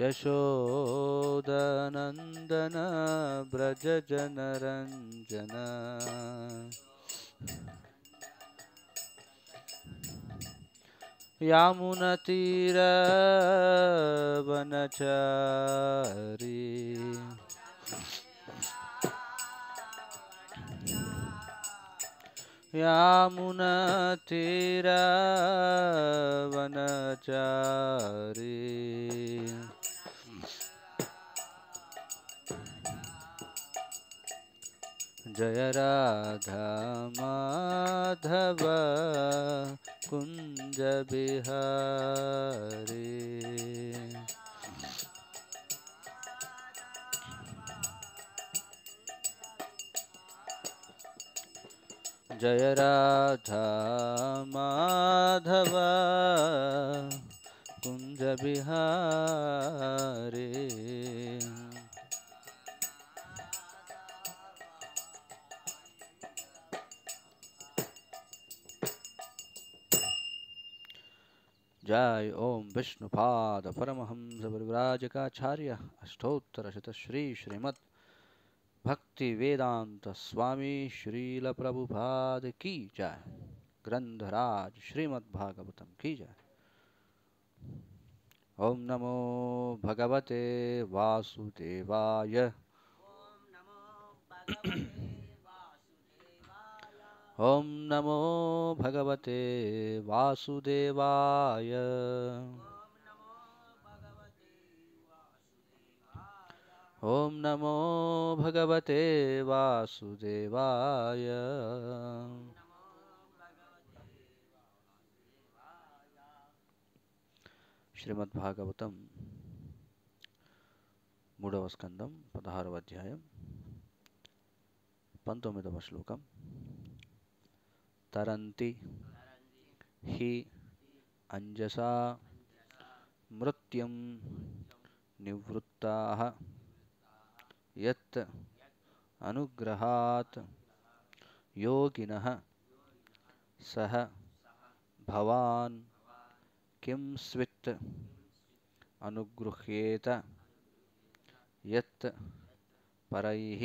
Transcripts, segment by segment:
यशोदनंदन ब्रज यशोदनन्दन व्रजनरञ्जन यामुनतीरवनचारी यामुनतीरवनचारी जय राधा माधव कुञ्ज बिहारे जय राधा माधव कुञ्ज बिहारे जय ओम विष्णुपाद परमहंस अष्टोत्तर शत श्री श्रीमद भक्ति वेदांत स्वामी श्रील प्रभुपाद की जय ग्रंथराज भागवतम की जय ओम नमो भगवते वासुदेवाय ओम नमो भगवते ओम नमो भगवते वासुदेवाय ओम नमो भगवते वासुदेवाय श्रीमद्भागवतं మూడవ స్కందం పదహారవ అధ్యాయం పంతొమ్మిదవ శ్లోకం तरन्ति हि अञ्जसा मृत्यं निवृत्ताः यत् अनुग्रहात् योगिनः सः भवान् किं अनुगृह्येत यत् परैः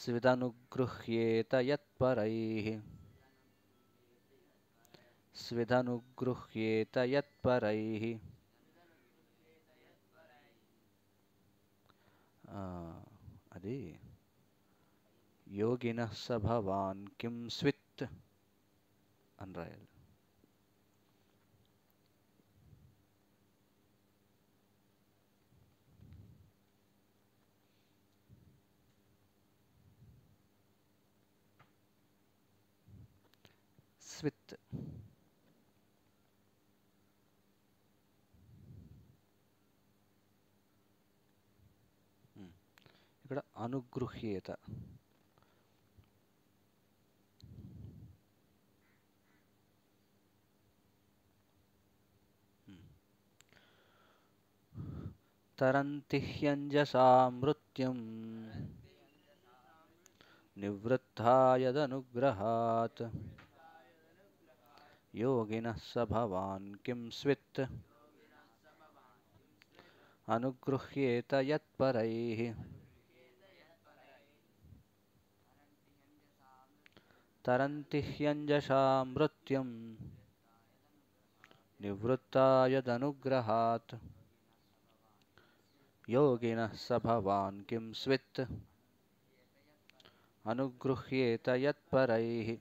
स्विदनुगृह्येत यत्परैः स्विदनुगृह्येत यत्परैः अदि योगिनः स भवान् किं स्वित् अनरायल् with ఇక్కడ అనుగృహ్యేత तरन्ति ह्यञ्जसा मृत्युं निवृत्ता यदनुग्रहात् योगिनः स भवान् किं स्वित् अनुगृह्येत यत्परैः तरन्ति ह्यञ्जषा मृत्युं निवृत्ता यदनुग्रहात् योगिनः स भवान् किं स्वित् अनुगृह्येत यत्परैः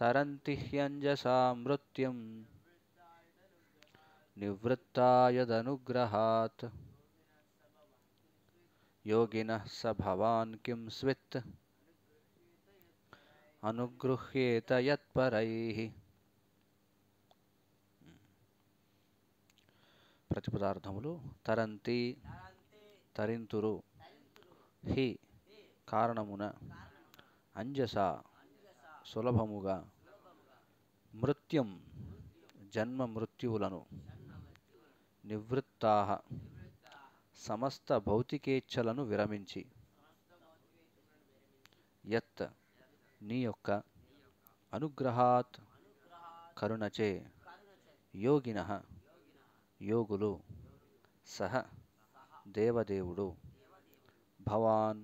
तरन्ति ह्यञ्जसा मृत्युं निवृत्ता स भवान् किं स्वित् अनुगृह्येत यत्परैः ప్రతిపదార్థములు తరంతి తరింతురు హి కారణమున అంజస సులభముగా మృత్యం జన్మ మృత్యువులను నివృత్తా సమస్త భౌతికేచ్ఛలను విరమించి యత్ నీ యొక్క అనుగ్రహాత్ కరుణచే యోగిన యోగులు సహ దేవదేవుడు భవాన్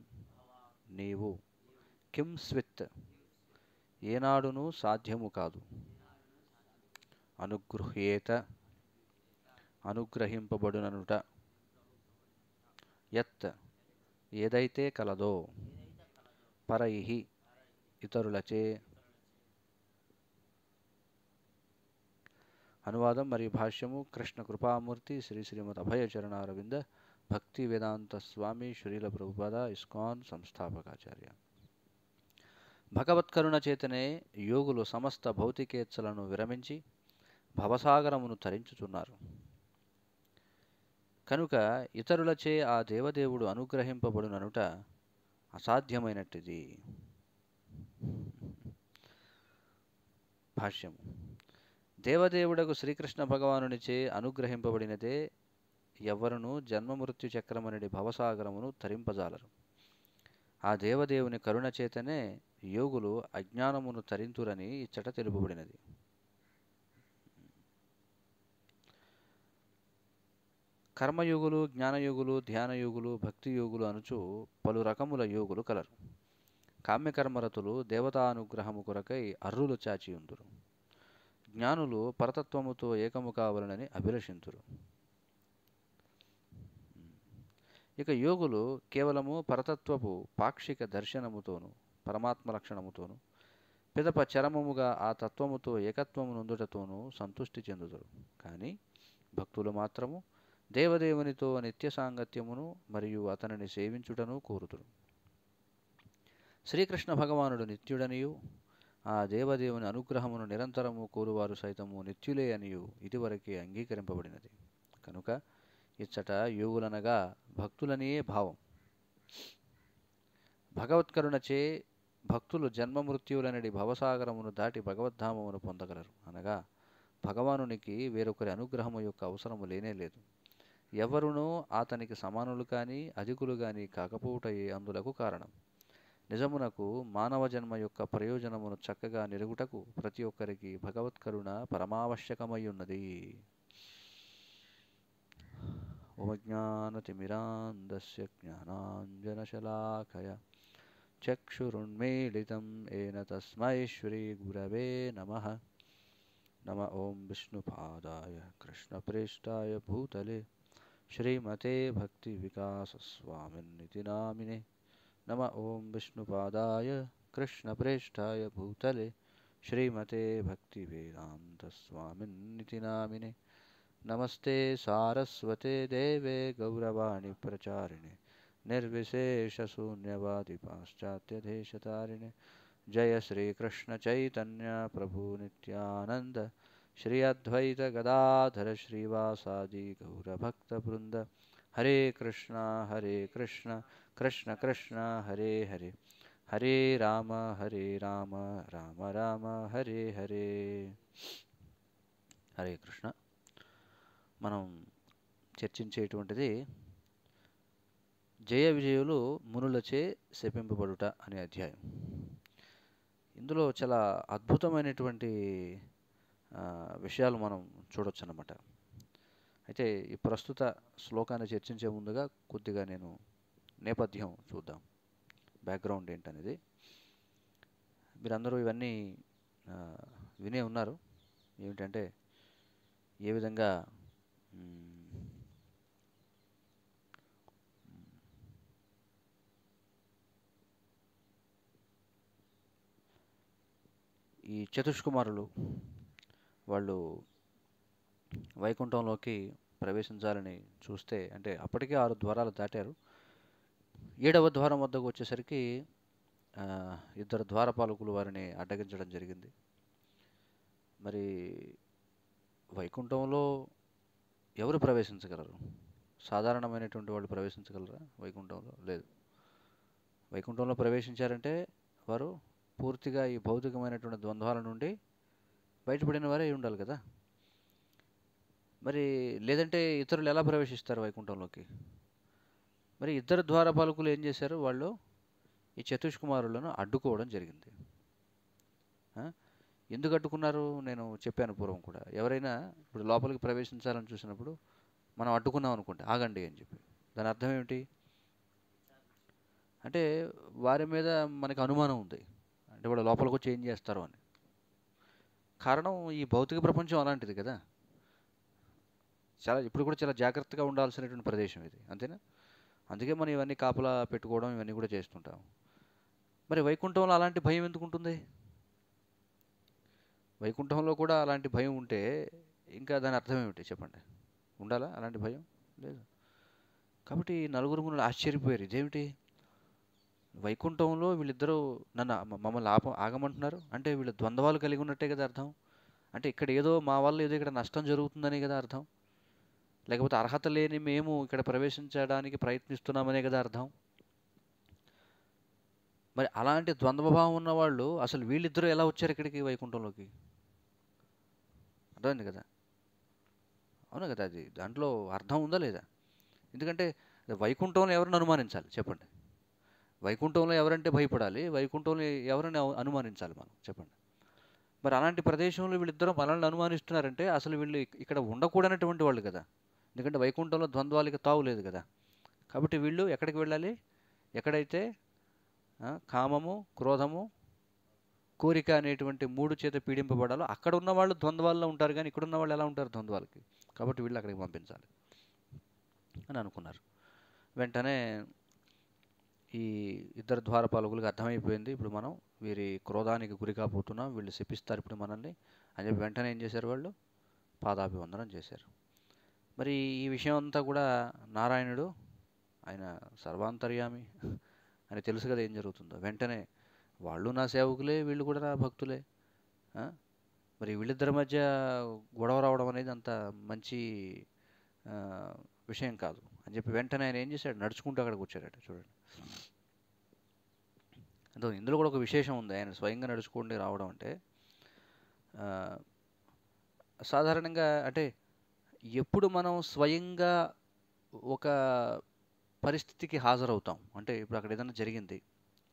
నీవు కిం స్విత్ ఏనాడునూ సాధ్యము కాదు అనుగృహ్యేత అనుగ్రహింపబడుననుట యత్ ఏదైతే కలదో పరై ఇతరులచే అనువాదం మరియు భాష్యము కృష్ణ కృపామూర్తి శ్రీ శ్రీమద్ అభయచరణారవింద భక్తి వేదాంత స్వామి శ్రీల ప్రభుపద ఇస్కాన్ సంస్థాపకాచార్య భగవత్కరుణ చేతనే యోగులు సమస్త భౌతికేచ్ఛలను విరమించి భవసాగరమును తరించుచున్నారు కనుక ఇతరులచే ఆ దేవదేవుడు అనుగ్రహింపబడుననుట అసాధ్యమైనట్టిది భాష్యము దేవదేవుడకు శ్రీకృష్ణ భగవానునిచే అనుగ్రహింపబడినదే ఎవ్వరునూ జన్మమృత్యు చక్రమనడి భవసాగరమును తరింపజాలరు ఆ దేవదేవుని కరుణ చేతనే యోగులు అజ్ఞానమును తరింతురని ఇచ్చట తెలుపబడినది కర్మయోగులు జ్ఞానయోగులు ధ్యానయోగులు భక్తి యోగులు అనుచు పలు రకముల యోగులు కలరు కామ్యకర్మరతులు దేవతానుగ్రహము కొరకై అర్రులు చాచియుందురు జ్ఞానులు పరతత్వముతో ఏకము కావాలనని అభిలషింతురు ఇక యోగులు కేవలము పరతత్వపు పాక్షిక దర్శనముతోను పరమాత్మ లక్షణముతోను పిదప చరమముగా ఆ తత్వముతో ఏకత్వము నుందుటతోనూ సంతృష్టి చెందుదురు కానీ భక్తులు మాత్రము దేవదేవునితో నిత్య సాంగత్యమును మరియు అతనిని సేవించుటను కోరుతురు శ్రీకృష్ణ భగవానుడు నిత్యుడనియు ఆ దేవదేవుని అనుగ్రహమును నిరంతరము కోరువారు సైతము నిత్యులే అనియు ఇదివరకే అంగీకరింపబడినది కనుక ఇచ్చట యోగులనగా భక్తులనే భావం భగవత్కరుణచే భక్తులు జన్మమృత్యువులనడి భవసాగరమును దాటి భగవద్ధామమును పొందగలరు అనగా భగవానునికి వేరొకరి అనుగ్రహము యొక్క అవసరము లేనే లేదు ఎవరునూ అతనికి సమానులు కానీ అధికులు కానీ కాకపోవటయే అందులకు కారణం నిజమునకు మానవ జన్మ యొక్క ప్రయోజనమును చక్కగా నిరుగుటకు ప్రతి ఒక్కరికి భగవత్కరుణ పరమావశ్యకమై ఉన్నది उमज्ञानतिमिरान्दस्य ज्ञानाञ्जनशलाखया चक्षुरुन्मीलितं येन तस्मै श्रीगुरवे नमः नम ॐ विष्णुपादाय कृष्णप्रेष्ठाय भूतले श्रीमते भक्तिविकासस्वामिन्निति नामिने नम ॐ विष्णुपादाय कृष्णप्रेष्ठाय भूतले श्रीमते भक्तिवेदान्तस्वामिन्निति नामिने नमस्ते सारस्वते देवे गौरवाणी प्रचारिणे निर्विशेषशून्यवादि पाश्चात्यदेशतारिणे जय श्रीकृष्णचैतन्य प्रभु नित्यानन्द श्री अद्वैत गदाधर श्रीवासादि गौरभक्तवृन्द हरे कृष्णा हरे कृष्ण कृष्ण कृष्ण हरे हरे हरे राम हरे राम राम राम हरे हरे हरे कृष्ण మనం చర్చించేటువంటిది జయ విజయులు మునులచే శపింపబడుట అనే అధ్యాయం ఇందులో చాలా అద్భుతమైనటువంటి విషయాలు మనం చూడొచ్చు అన్నమాట అయితే ఈ ప్రస్తుత శ్లోకాన్ని చర్చించే ముందుగా కొద్దిగా నేను నేపథ్యం చూద్దాం బ్యాక్గ్రౌండ్ ఏంటనేది మీరందరూ ఇవన్నీ వినే ఉన్నారు ఏమిటంటే ఏ విధంగా ఈ చతుష్కుమారులు వాళ్ళు వైకుంఠంలోకి ప్రవేశించాలని చూస్తే అంటే అప్పటికే ఆరు ద్వారాలు దాటారు ఏడవ ద్వారం వద్దకు వచ్చేసరికి ఇద్దరు ద్వారపాలకులు వారిని అడ్డగించడం జరిగింది మరి వైకుంఠంలో ఎవరు ప్రవేశించగలరు సాధారణమైనటువంటి వాళ్ళు ప్రవేశించగలరా వైకుంఠంలో లేదు వైకుంఠంలో ప్రవేశించారంటే వారు పూర్తిగా ఈ భౌతికమైనటువంటి ద్వంద్వాల నుండి బయటపడిన వారే ఉండాలి కదా మరి లేదంటే ఇతరులు ఎలా ప్రవేశిస్తారు వైకుంఠంలోకి మరి ఇద్దరు ద్వారపాలకులు ఏం చేశారు వాళ్ళు ఈ చతుష్కుమారులను అడ్డుకోవడం జరిగింది ఎందుకు అడ్డుకున్నారు నేను చెప్పాను పూర్వం కూడా ఎవరైనా ఇప్పుడు లోపలికి ప్రవేశించాలని చూసినప్పుడు మనం అడ్డుకున్నాం అనుకుంటే ఆగండి అని చెప్పి దాని అర్థం ఏమిటి అంటే వారి మీద మనకు అనుమానం ఉంది అంటే వాళ్ళు లోపలికి వచ్చి ఏం చేస్తారు అని కారణం ఈ భౌతిక ప్రపంచం అలాంటిది కదా చాలా ఇప్పుడు కూడా చాలా జాగ్రత్తగా ఉండాల్సినటువంటి ప్రదేశం ఇది అంతేనా అందుకే మనం ఇవన్నీ కాపలా పెట్టుకోవడం ఇవన్నీ కూడా చేస్తుంటాం మరి వైకుంఠంలో అలాంటి భయం ఎందుకు ఉంటుంది వైకుంఠంలో కూడా అలాంటి భయం ఉంటే ఇంకా దాని అర్థం ఏమిటి చెప్పండి ఉండాలా అలాంటి భయం లేదు కాబట్టి నలుగురు మూడు ఆశ్చర్యపోయారు ఇదేమిటి వైకుంఠంలో వీళ్ళిద్దరూ నన్ను మమ్మల్ని ఆప ఆగమంటున్నారు అంటే వీళ్ళు ద్వంద్వాలు కలిగి ఉన్నట్టే కదా అర్థం అంటే ఇక్కడ ఏదో మా వల్ల ఏదో ఇక్కడ నష్టం జరుగుతుందనే కదా అర్థం లేకపోతే అర్హత లేని మేము ఇక్కడ ప్రవేశించడానికి ప్రయత్నిస్తున్నామనే కదా అర్థం మరి అలాంటి ద్వంద్వభావం ఉన్నవాళ్ళు అసలు వీళ్ళిద్దరూ ఎలా వచ్చారు ఇక్కడికి వైకుంఠంలోకి అర్థమైంది కదా అవును కదా అది దాంట్లో అర్థం ఉందా లేదా ఎందుకంటే వైకుంఠంలో ఎవరిని అనుమానించాలి చెప్పండి వైకుంఠంలో ఎవరంటే భయపడాలి వైకుంఠంలో ఎవరిని అనుమానించాలి మనం చెప్పండి మరి అలాంటి ప్రదేశంలో వీళ్ళిద్దరూ మనల్ని అనుమానిస్తున్నారంటే అసలు వీళ్ళు ఇక్కడ ఉండకూడనటువంటి వాళ్ళు కదా ఎందుకంటే వైకుంఠంలో ద్వంద్వాలకి లేదు కదా కాబట్టి వీళ్ళు ఎక్కడికి వెళ్ళాలి ఎక్కడైతే కామము క్రోధము కోరిక అనేటువంటి మూడు చేత పీడింపబడాలో అక్కడ ఉన్న వాళ్ళు ద్వంద్వాల్లో ఉంటారు కానీ ఇక్కడ ఉన్న వాళ్ళు ఎలా ఉంటారు ద్వంద్వాలకి కాబట్టి వీళ్ళు అక్కడికి పంపించాలి అని అనుకున్నారు వెంటనే ఈ ఇద్దరు ద్వారపాలకులకు అర్థమైపోయింది ఇప్పుడు మనం వీరి క్రోధానికి గురి కాబోతున్నాం వీళ్ళు శపిస్తారు ఇప్పుడు మనల్ని అని చెప్పి వెంటనే ఏం చేశారు వాళ్ళు పాదాభివందనం చేశారు మరి ఈ విషయం అంతా కూడా నారాయణుడు ఆయన సర్వాంతర్యామి అని తెలుసు కదా ఏం జరుగుతుందో వెంటనే వాళ్ళు నా సేవకులే వీళ్ళు కూడా నా భక్తులే మరి వీళ్ళిద్దరి మధ్య గొడవ రావడం అనేది అంత మంచి విషయం కాదు అని చెప్పి వెంటనే ఆయన ఏం చేశాడు నడుచుకుంటూ అక్కడికి వచ్చాడట చూడండి అంటే ఇందులో కూడా ఒక విశేషం ఉంది ఆయన స్వయంగా నడుచుకోండి రావడం అంటే సాధారణంగా అంటే ఎప్పుడు మనం స్వయంగా ఒక పరిస్థితికి హాజరవుతాం అంటే ఇప్పుడు అక్కడ ఏదైనా జరిగింది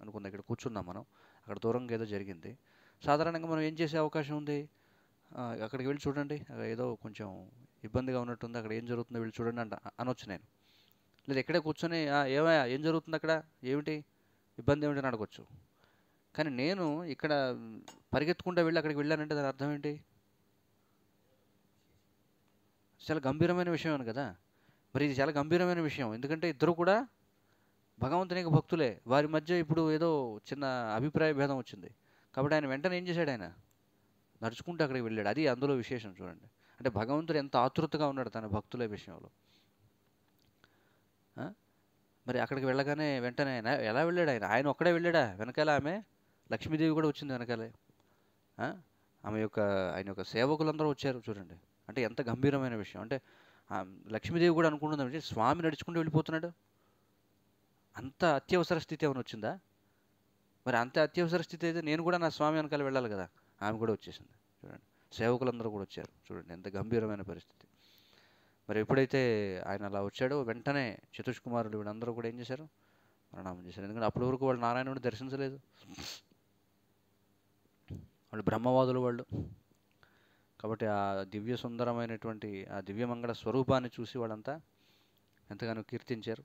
అనుకుందాం ఇక్కడ కూర్చుందాం మనం అక్కడ దూరంగా ఏదో జరిగింది సాధారణంగా మనం ఏం చేసే అవకాశం ఉంది అక్కడికి వెళ్ళి చూడండి ఏదో కొంచెం ఇబ్బందిగా ఉన్నట్టుంది అక్కడ ఏం జరుగుతుందో వెళ్ళి చూడండి అంట అనొచ్చు నేను లేదు ఎక్కడే కూర్చొని ఏమయ్యా ఏం జరుగుతుంది అక్కడ ఏమిటి ఇబ్బంది ఏమిటి అని అడగచ్చు కానీ నేను ఇక్కడ పరిగెత్తుకుంటూ వెళ్ళి అక్కడికి వెళ్ళానంటే దాని అర్థం ఏంటి చాలా గంభీరమైన విషయం అని కదా మరి ఇది చాలా గంభీరమైన విషయం ఎందుకంటే ఇద్దరు కూడా భగవంతునికి భక్తులే వారి మధ్య ఇప్పుడు ఏదో చిన్న అభిప్రాయ భేదం వచ్చింది కాబట్టి ఆయన వెంటనే ఏం చేశాడు ఆయన నడుచుకుంటూ అక్కడికి వెళ్ళాడు అది అందులో విశేషం చూడండి అంటే భగవంతుడు ఎంత ఆతృతగా ఉన్నాడు తన భక్తుల విషయంలో మరి అక్కడికి వెళ్ళగానే వెంటనే ఆయన ఎలా వెళ్ళాడు ఆయన ఆయన ఒక్కడే వెళ్ళాడా వెనకాల ఆమె లక్ష్మీదేవి కూడా వచ్చింది వెనకాలే ఆమె యొక్క ఆయన యొక్క సేవకులందరూ వచ్చారు చూడండి అంటే ఎంత గంభీరమైన విషయం అంటే లక్ష్మీదేవి కూడా అనుకుంటుంది స్వామి నడుచుకుంటూ వెళ్ళిపోతున్నాడు అంత అత్యవసర స్థితి ఏమైనా వచ్చిందా మరి అంత అత్యవసర స్థితి అయితే నేను కూడా నా స్వామి వెనకాల వెళ్ళాలి కదా ఆమె కూడా వచ్చేసింది చూడండి సేవకులందరూ కూడా వచ్చారు చూడండి ఎంత గంభీరమైన పరిస్థితి మరి ఎప్పుడైతే ఆయన అలా వచ్చాడో వెంటనే చతుష్ కుమారుడు వీళ్ళందరూ కూడా ఏం చేశారు ప్రణామం చేశారు ఎందుకంటే అప్పటి వరకు వాళ్ళు నారాయణుడు దర్శించలేదు వాళ్ళు బ్రహ్మవాదులు వాళ్ళు కాబట్టి ఆ దివ్య సుందరమైనటువంటి ఆ దివ్యమంగళ స్వరూపాన్ని చూసి వాళ్ళంతా ఎంతగానో కీర్తించారు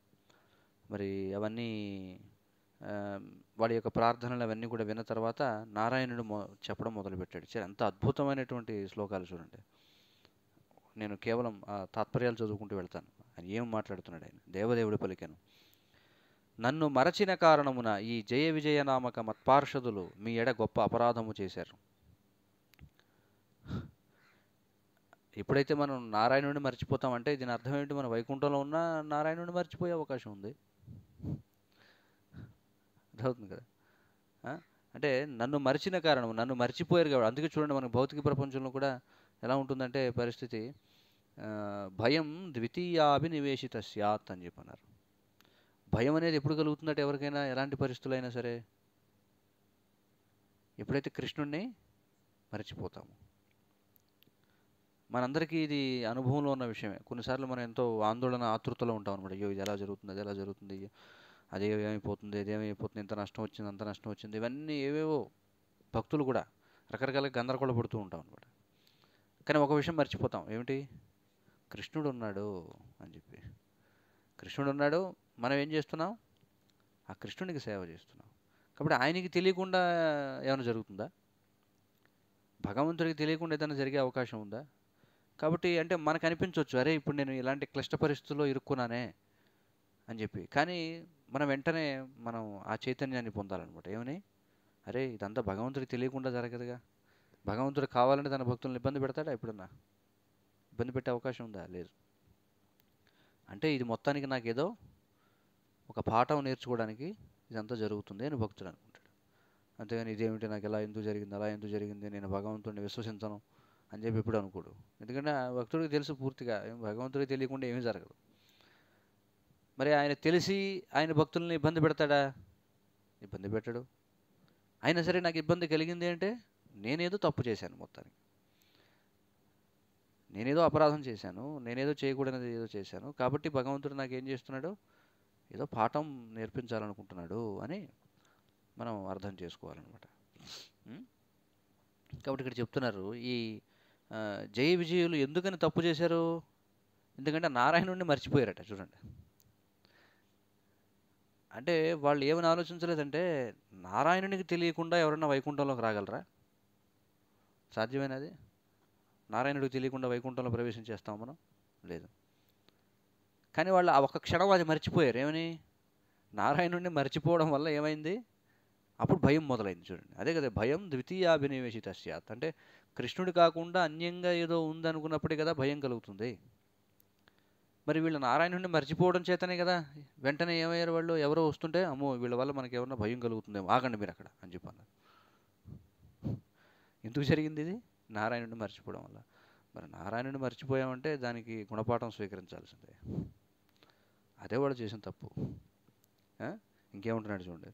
మరి అవన్నీ వాడి యొక్క ప్రార్థనలు అవన్నీ కూడా విన్న తర్వాత నారాయణుడు మొ చెప్పడం మొదలుపెట్టాడు సరే ఎంత అద్భుతమైనటువంటి శ్లోకాలు చూడండి నేను కేవలం ఆ తాత్పర్యాలు చదువుకుంటూ వెళ్తాను ఆయన ఏం మాట్లాడుతున్నాడు ఆయన దేవదేవుడు పలికాను నన్ను మరచిన కారణమున ఈ జయ విజయ నామక మత్పార్షదులు మీ ఎడ గొప్ప అపరాధము చేశారు ఎప్పుడైతే మనం నారాయణుడిని మర్చిపోతామంటే దీని అర్థం ఏంటి మన వైకుంఠంలో ఉన్న నారాయణుడిని మర్చిపోయే అవకాశం ఉంది అర్థమవుతుంది కదా అంటే నన్ను మరిచిన కారణం నన్ను మర్చిపోయారు కాబట్టి అందుకే చూడండి మన భౌతిక ప్రపంచంలో కూడా ఎలా ఉంటుందంటే పరిస్థితి భయం ద్వితీయాభినివేశిత సత్ అని చెప్పన్నారు భయం అనేది ఎప్పుడు కలుగుతుందంటే ఎవరికైనా ఎలాంటి పరిస్థితులైనా సరే ఎప్పుడైతే కృష్ణుడిని మరచిపోతాము మనందరికీ ఇది అనుభవంలో ఉన్న విషయమే కొన్నిసార్లు మనం ఎంతో ఆందోళన ఆతృతలో ఉంటాం అనమాట అయ్యో ఇది ఎలా జరుగుతుంది అది ఎలా జరుగుతుంది అది ఏమైపోతుంది ఇదేమైపోతుంది ఇంత నష్టం వచ్చింది అంత నష్టం వచ్చింది ఇవన్నీ ఏవేవో భక్తులు కూడా రకరకాల గందరగోళ పడుతూ ఉంటాం అనమాట కానీ ఒక విషయం మర్చిపోతాం ఏమిటి కృష్ణుడు ఉన్నాడు అని చెప్పి కృష్ణుడు ఉన్నాడు మనం ఏం చేస్తున్నాం ఆ కృష్ణునికి సేవ చేస్తున్నాం కాబట్టి ఆయనకి తెలియకుండా ఏమైనా జరుగుతుందా భగవంతుడికి తెలియకుండా ఏదైనా జరిగే అవకాశం ఉందా కాబట్టి అంటే మనకు అనిపించవచ్చు అరే ఇప్పుడు నేను ఇలాంటి క్లిష్ట పరిస్థితుల్లో ఇరుక్కున్నానే అని చెప్పి కానీ మనం వెంటనే మనం ఆ చైతన్యాన్ని పొందాలన్నమాట ఏమని అరే ఇదంతా భగవంతుడికి తెలియకుండా జరగదుగా భగవంతుడు కావాలంటే తన భక్తులను ఇబ్బంది పెడతాడా ఎప్పుడన్నా ఇబ్బంది పెట్టే అవకాశం ఉందా లేదు అంటే ఇది మొత్తానికి నాకు ఏదో ఒక పాఠం నేర్చుకోవడానికి ఇదంతా జరుగుతుంది అని భక్తుడు అనుకుంటాడు అంతేగాని ఇదేమిటి నాకు ఎలా ఎందుకు జరిగింది అలా ఎందుకు జరిగింది నేను భగవంతుడిని విశ్వసించను అని చెప్పి ఎప్పుడు అనుకోడు ఎందుకంటే భక్తుడికి తెలుసు పూర్తిగా భగవంతుడికి తెలియకుండా ఏమీ జరగదు మరి ఆయన తెలిసి ఆయన భక్తుల్ని ఇబ్బంది పెడతాడా ఇబ్బంది పెట్టడు అయినా సరే నాకు ఇబ్బంది కలిగింది అంటే నేనేదో తప్పు చేశాను మొత్తానికి నేనేదో అపరాధం చేశాను నేనేదో చేయకూడనిది ఏదో చేశాను కాబట్టి భగవంతుడు నాకు ఏం చేస్తున్నాడు ఏదో పాఠం నేర్పించాలనుకుంటున్నాడు అని మనం అర్థం చేసుకోవాలన్నమాట కాబట్టి ఇక్కడ చెప్తున్నారు ఈ జయ విజయులు ఎందుకని తప్పు చేశారు ఎందుకంటే నారాయణుడిని మర్చిపోయారట చూడండి అంటే వాళ్ళు ఏమని ఆలోచించలేదంటే నారాయణునికి తెలియకుండా ఎవరైనా వైకుంఠంలోకి రాగలరా సాధ్యమైనది నారాయణుడికి తెలియకుండా వైకుంఠంలో ప్రవేశించేస్తాం మనం లేదు కానీ వాళ్ళు ఆ ఒక్క క్షణం అది మర్చిపోయారు ఏమని నారాయణుడిని మర్చిపోవడం వల్ల ఏమైంది అప్పుడు భయం మొదలైంది చూడండి అదే కదా భయం ద్వితీయ అభినవేశిత అంటే కృష్ణుడు కాకుండా అన్యంగా ఏదో ఉందనుకున్నప్పటికీ కదా భయం కలుగుతుంది మరి వీళ్ళు నారాయణుడిని మర్చిపోవడం చేతనే కదా వెంటనే ఏమయ్యారు వాళ్ళు ఎవరో వస్తుంటే అమ్మో వీళ్ళ వల్ల మనకి ఏమన్నా భయం కలుగుతుందేమో ఆగండి మీరు అక్కడ అని అన్నారు ఎందుకు జరిగింది ఇది నారాయణుడిని మర్చిపోవడం వల్ల మరి నారాయణుడిని మర్చిపోయామంటే దానికి గుణపాఠం స్వీకరించాల్సిందే అదే వాడు చేసిన తప్పు ఇంకేముంటున్నాడు చూడండి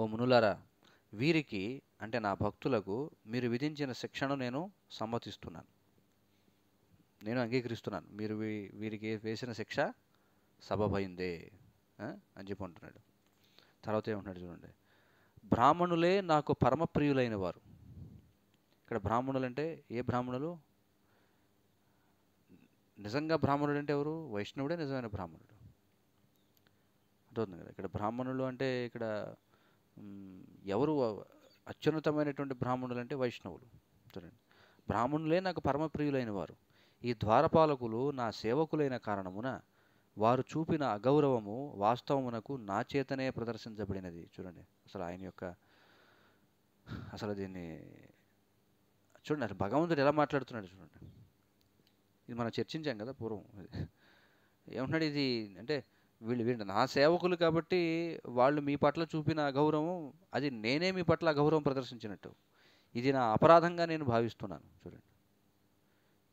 ఓ మునులారా వీరికి అంటే నా భక్తులకు మీరు విధించిన శిక్షను నేను సమ్మతిస్తున్నాను నేను అంగీకరిస్తున్నాను మీరు వీరికి వేసిన శిక్ష సబభైందే అని చెప్పి అంటున్నాడు తర్వాత ఏమంటున్నాడు చూడండి బ్రాహ్మణులే నాకు పరమప్రియులైన వారు ఇక్కడ బ్రాహ్మణులు అంటే ఏ బ్రాహ్మణులు నిజంగా బ్రాహ్మణుడు అంటే ఎవరు వైష్ణవుడే నిజమైన బ్రాహ్మణుడు అర్థమవుతుంది కదా ఇక్కడ బ్రాహ్మణులు అంటే ఇక్కడ ఎవరు అత్యున్నతమైనటువంటి బ్రాహ్మణులు అంటే వైష్ణవులు చూడండి బ్రాహ్మణులే నాకు పరమప్రియులైన వారు ఈ ద్వారపాలకులు నా సేవకులైన కారణమున వారు చూపిన అగౌరవము వాస్తవమునకు నా చేతనే ప్రదర్శించబడినది చూడండి అసలు ఆయన యొక్క అసలు దీన్ని చూడండి అసలు భగవంతుడు ఎలా మాట్లాడుతున్నాడు చూడండి ఇది మనం చర్చించాం కదా పూర్వం ఏమంటున్నాడు ఇది అంటే వీళ్ళు వీళ్ళు నా సేవకులు కాబట్టి వాళ్ళు మీ పట్ల చూపిన అగౌరవం అది నేనే మీ పట్ల అగౌరవం ప్రదర్శించినట్టు ఇది నా అపరాధంగా నేను భావిస్తున్నాను చూడండి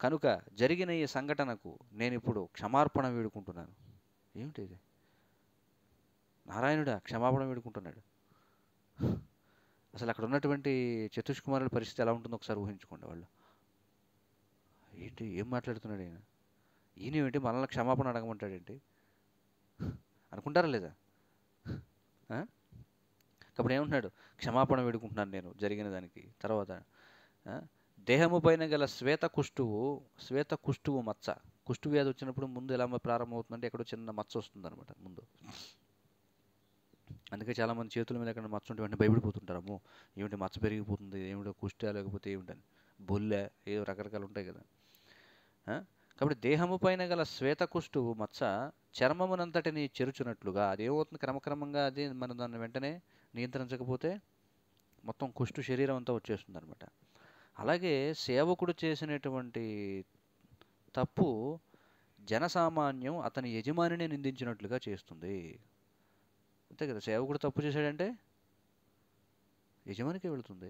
కనుక జరిగిన ఈ సంఘటనకు నేను ఇప్పుడు క్షమార్పణ వేడుకుంటున్నాను ఇది నారాయణుడా క్షమాపణ వేడుకుంటున్నాడు అసలు అక్కడ ఉన్నటువంటి చతుష్ కుమారుల పరిస్థితి ఎలా ఉంటుందో ఒకసారి ఊహించుకోండి వాళ్ళు ఏంటి ఏం మాట్లాడుతున్నాడు ఈయన ఈయన ఏంటి మనల్ని క్షమాపణ అడగమంటాడేంటి అనుకుంటారా లేదా కాబట్టి ఏమంటున్నాడు క్షమాపణ వేడుకుంటున్నాను నేను జరిగిన దానికి తర్వాత దేహము పైన గల శ్వేత కుష్టువు శ్వేత కుష్టువు మచ్చ కుష్టు వ్యాధి వచ్చినప్పుడు ముందు ఎలా ప్రారంభమవుతుందంటే ఎక్కడో చిన్న మచ్చ వస్తుంది అనమాట ముందు అందుకే చాలామంది చేతుల మీద ఎక్కడ మచ్చ ఉంటే వెంటనే భయపడిపోతుంటారు ఏమిటి మచ్చ పెరిగిపోతుంది ఏమిటో కుష్ట లేకపోతే ఏమిటని బొల్లె ఏదో రకరకాలు ఉంటాయి కదా కాబట్టి దేహము పైన గల శ్వేత కుష్ఠువు మచ్చ చర్మమునంతటిని చెరుచునట్లుగా అదేమవుతుంది క్రమక్రమంగా అది మనం దాన్ని వెంటనే నియంత్రించకపోతే మొత్తం కుష్టు శరీరం అంతా వచ్చేస్తుంది అనమాట అలాగే సేవకుడు చేసినటువంటి తప్పు జనసామాన్యం అతని యజమానిని నిందించినట్లుగా చేస్తుంది అంతే కదా సేవకుడు తప్పు చేశాడంటే యజమానికే వెళుతుంది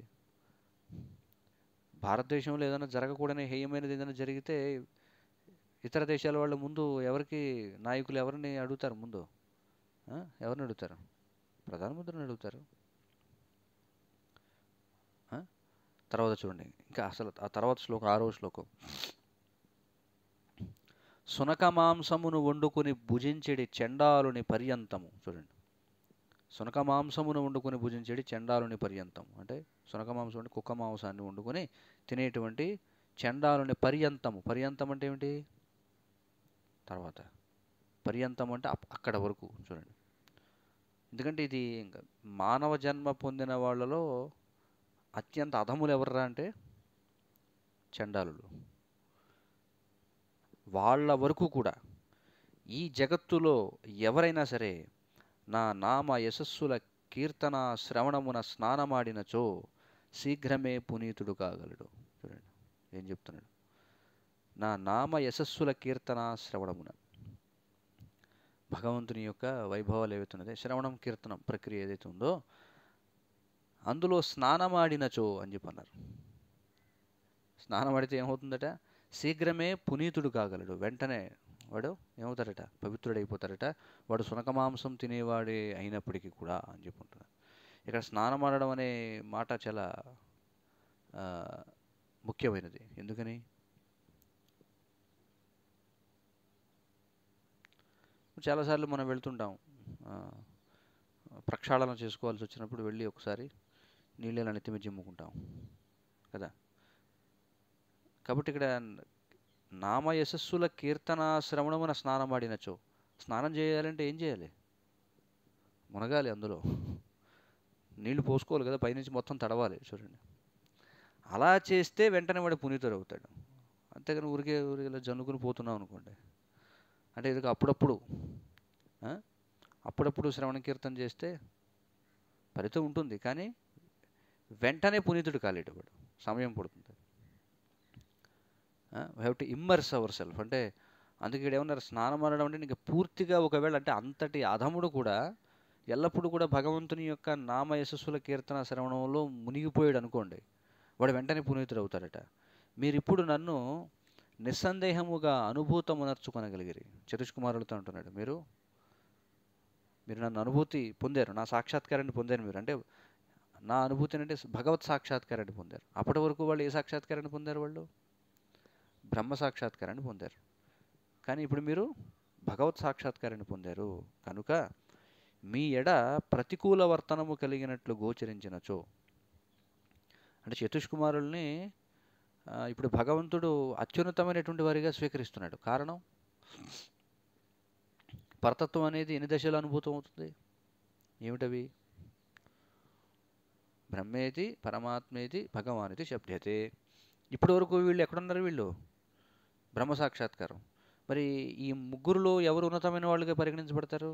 భారతదేశంలో ఏదైనా జరగకూడని హేయమైనది ఏదైనా జరిగితే ఇతర దేశాల వాళ్ళు ముందు ఎవరికి నాయకులు ఎవరిని అడుగుతారు ముందు ఎవరిని అడుగుతారు ప్రధానమంత్రిని అడుగుతారు తర్వాత చూడండి ఇంకా అసలు ఆ తర్వాత శ్లోకం ఆరో శ్లోకం సునక మాంసమును వండుకుని భుజించడి చెండాలుని పర్యంతము చూడండి సునక మాంసమును వండుకుని భుజించడి చెండాలుని పర్యంతం అంటే సునక మాంసం అంటే కుక్క మాంసాన్ని వండుకొని తినేటువంటి చెండాలుని పర్యంతము పర్యంతం అంటే ఏమిటి తర్వాత పర్యంతం అంటే అక్కడ వరకు చూడండి ఎందుకంటే ఇది ఇంకా మానవ జన్మ పొందిన వాళ్ళలో అత్యంత అధములు ఎవర్రా అంటే చండాలులు వాళ్ళ వరకు కూడా ఈ జగత్తులో ఎవరైనా సరే నా నామ యశస్సుల కీర్తన శ్రవణమున స్నానమాడినచో శీఘ్రమే పునీతుడు కాగలడు చూడండి ఏం చెప్తున్నాడు నా నామ యశస్సుల కీర్తన శ్రవణమున భగవంతుని యొక్క వైభవాలు ఏవైతే శ్రవణం కీర్తనం ప్రక్రియ ఏదైతే ఉందో అందులో స్నానమాడినచో అని చెప్పి స్నానమాడితే ఏమవుతుందట శీఘ్రమే పునీతుడు కాగలడు వెంటనే వాడు ఏమవుతాడట అయిపోతారట వాడు సునక మాంసం తినేవాడే అయినప్పటికీ కూడా అని చెప్పుకుంటున్నాడు ఇక్కడ స్నానం ఆడడం అనే మాట చాలా ముఖ్యమైనది ఎందుకని చాలాసార్లు మనం వెళ్తుంటాం ప్రక్షాళన చేసుకోవాల్సి వచ్చినప్పుడు వెళ్ళి ఒకసారి నీళ్ళు ఇలా నెత్తి మీద కదా కాబట్టి ఇక్కడ నామ యశస్సుల కీర్తన శ్రవణమున స్నానం ఆడినచో స్నానం చేయాలంటే ఏం చేయాలి మునగాలి అందులో నీళ్ళు పోసుకోవాలి కదా పైనుంచి మొత్తం తడవాలి చూడండి అలా చేస్తే వెంటనే వాడు పునీతుడు అవుతాడు అంతేగాని ఊరికే ఊరికేలా జనుకుని పోతున్నాం అనుకోండి అంటే ఇది అప్పుడప్పుడు అప్పుడప్పుడు శ్రవణ కీర్తన చేస్తే ఫలితం ఉంటుంది కానీ వెంటనే పునీతుడు కాలేడు వాడు సమయం పడుతుంది we have to immerse our self అంటే అందుకే ఇక్కడ ఏమన్నారు స్నానం అనడం అంటే నీకు పూర్తిగా ఒకవేళ అంటే అంతటి అధముడు కూడా ఎల్లప్పుడూ కూడా భగవంతుని యొక్క నామ యశస్సుల కీర్తన శ్రవణంలో మునిగిపోయాడు అనుకోండి వాడు వెంటనే పునీతుడు అవుతాడట మీరు ఇప్పుడు నన్ను నిస్సందేహముగా అనుభూతమునర్చుకొనగలిగిరి చతుష్ కుమారులతో అంటున్నాడు మీరు మీరు నన్ను అనుభూతి పొందారు నా సాక్షాత్కారాన్ని పొందారు మీరు అంటే నా అనుభూతిని అంటే భగవత్ సాక్షాత్కారాన్ని పొందారు అప్పటి వరకు వాళ్ళు ఏ సాక్షాత్కారాన్ని పొందారు వాళ్ళు బ్రహ్మ సాక్షాత్కారాన్ని పొందారు కానీ ఇప్పుడు మీరు భగవత్ సాక్షాత్కారాన్ని పొందారు కనుక మీ ఎడ ప్రతికూల వర్తనము కలిగినట్లు గోచరించినచో అంటే చతుష్కుమారుల్ని ఇప్పుడు భగవంతుడు అత్యున్నతమైనటువంటి వారిగా స్వీకరిస్తున్నాడు కారణం పరతత్వం అనేది ఎన్ని దశలు అనుభూతం అవుతుంది ఏమిటవి బ్రహ్మేది పరమాత్మేది భగవాన్ ఇది శబ్దతే ఇప్పటి వరకు వీళ్ళు ఎక్కడున్నారు వీళ్ళు బ్రహ్మ సాక్షాత్కారం మరి ఈ ముగ్గురులో ఎవరు ఉన్నతమైన వాళ్ళుగా పరిగణించబడతారు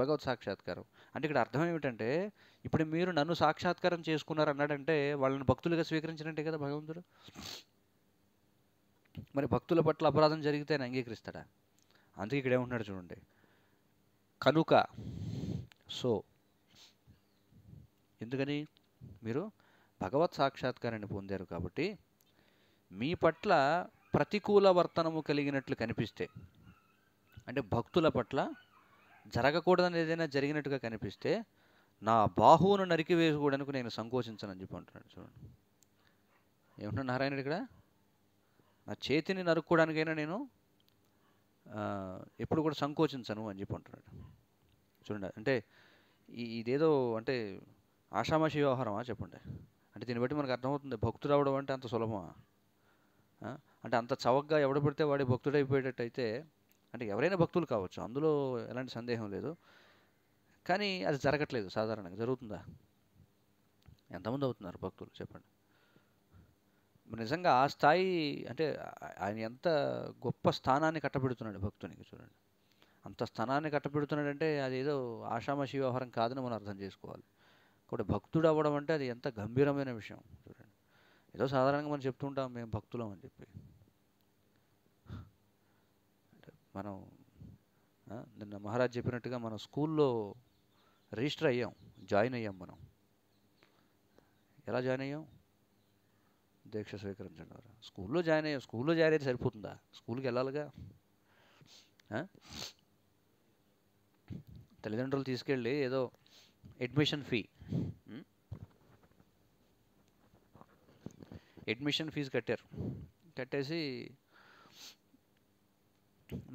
భగవత్ సాక్షాత్కారం అంటే ఇక్కడ అర్థం ఏమిటంటే ఇప్పుడు మీరు నన్ను సాక్షాత్కారం చేసుకున్నారు అన్నాడంటే వాళ్ళని భక్తులుగా స్వీకరించినట్టే కదా భగవంతుడు మరి భక్తుల పట్ల అపరాధం జరిగితే ఆయన అంగీకరిస్తాడా అందుకే ఇక్కడ ఏమంటున్నాడు చూడండి కనుక సో ఎందుకని మీరు భగవత్ సాక్షాత్కారాన్ని పొందారు కాబట్టి మీ పట్ల ప్రతికూల వర్తనము కలిగినట్లు కనిపిస్తే అంటే భక్తుల పట్ల జరగకూడదని ఏదైనా జరిగినట్టుగా కనిపిస్తే నా బాహువును వేసుకోవడానికి నేను సంకోచించనని చెప్పి అంటున్నాడు చూడండి ఏమంటున్నాడు నారాయణుడు ఇక్కడ నా చేతిని నరుక్కోవడానికైనా నేను ఎప్పుడు కూడా సంకోచించను అని చెప్పి అంటున్నాడు చూడండి అంటే ఇదేదో అంటే ఆషామాషి వ్యవహారమా చెప్పండి అంటే దీన్ని బట్టి మనకు అర్థమవుతుంది భక్తుడు అవ్వడం అంటే అంత సులభమా అంటే అంత చవగ్గా ఎవడు పడితే వాడి భక్తుడైపోయేటట్టయితే అయితే అంటే ఎవరైనా భక్తులు కావచ్చు అందులో ఎలాంటి సందేహం లేదు కానీ అది జరగట్లేదు సాధారణంగా జరుగుతుందా ఎంతమంది అవుతున్నారు భక్తులు చెప్పండి నిజంగా ఆ స్థాయి అంటే ఆయన ఎంత గొప్ప స్థానాన్ని కట్టబెడుతున్నాడు భక్తునికి చూడండి అంత స్థానాన్ని కట్టబెడుతున్నాడంటే అదేదో ఆషామాషి వ్యవహారం కాదని మనం అర్థం చేసుకోవాలి ఇప్పుడు భక్తుడు అవ్వడం అంటే అది ఎంత గంభీరమైన విషయం చూడండి ఏదో సాధారణంగా మనం చెప్తుంటాం మేము భక్తులం అని చెప్పి మనం నిన్న మహారాజ్ చెప్పినట్టుగా మనం స్కూల్లో రిజిస్టర్ అయ్యాం జాయిన్ అయ్యాం మనం ఎలా జాయిన్ అయ్యాం దీక్ష స్వీకరించండి వారు స్కూల్లో జాయిన్ అయ్యాం స్కూల్లో జాయిన్ అయితే సరిపోతుందా స్కూల్కి వెళ్ళాలిగా తల్లిదండ్రులు తీసుకెళ్ళి ఏదో అడ్మిషన్ ఫీ అడ్మిషన్ ఫీజు కట్టారు కట్టేసి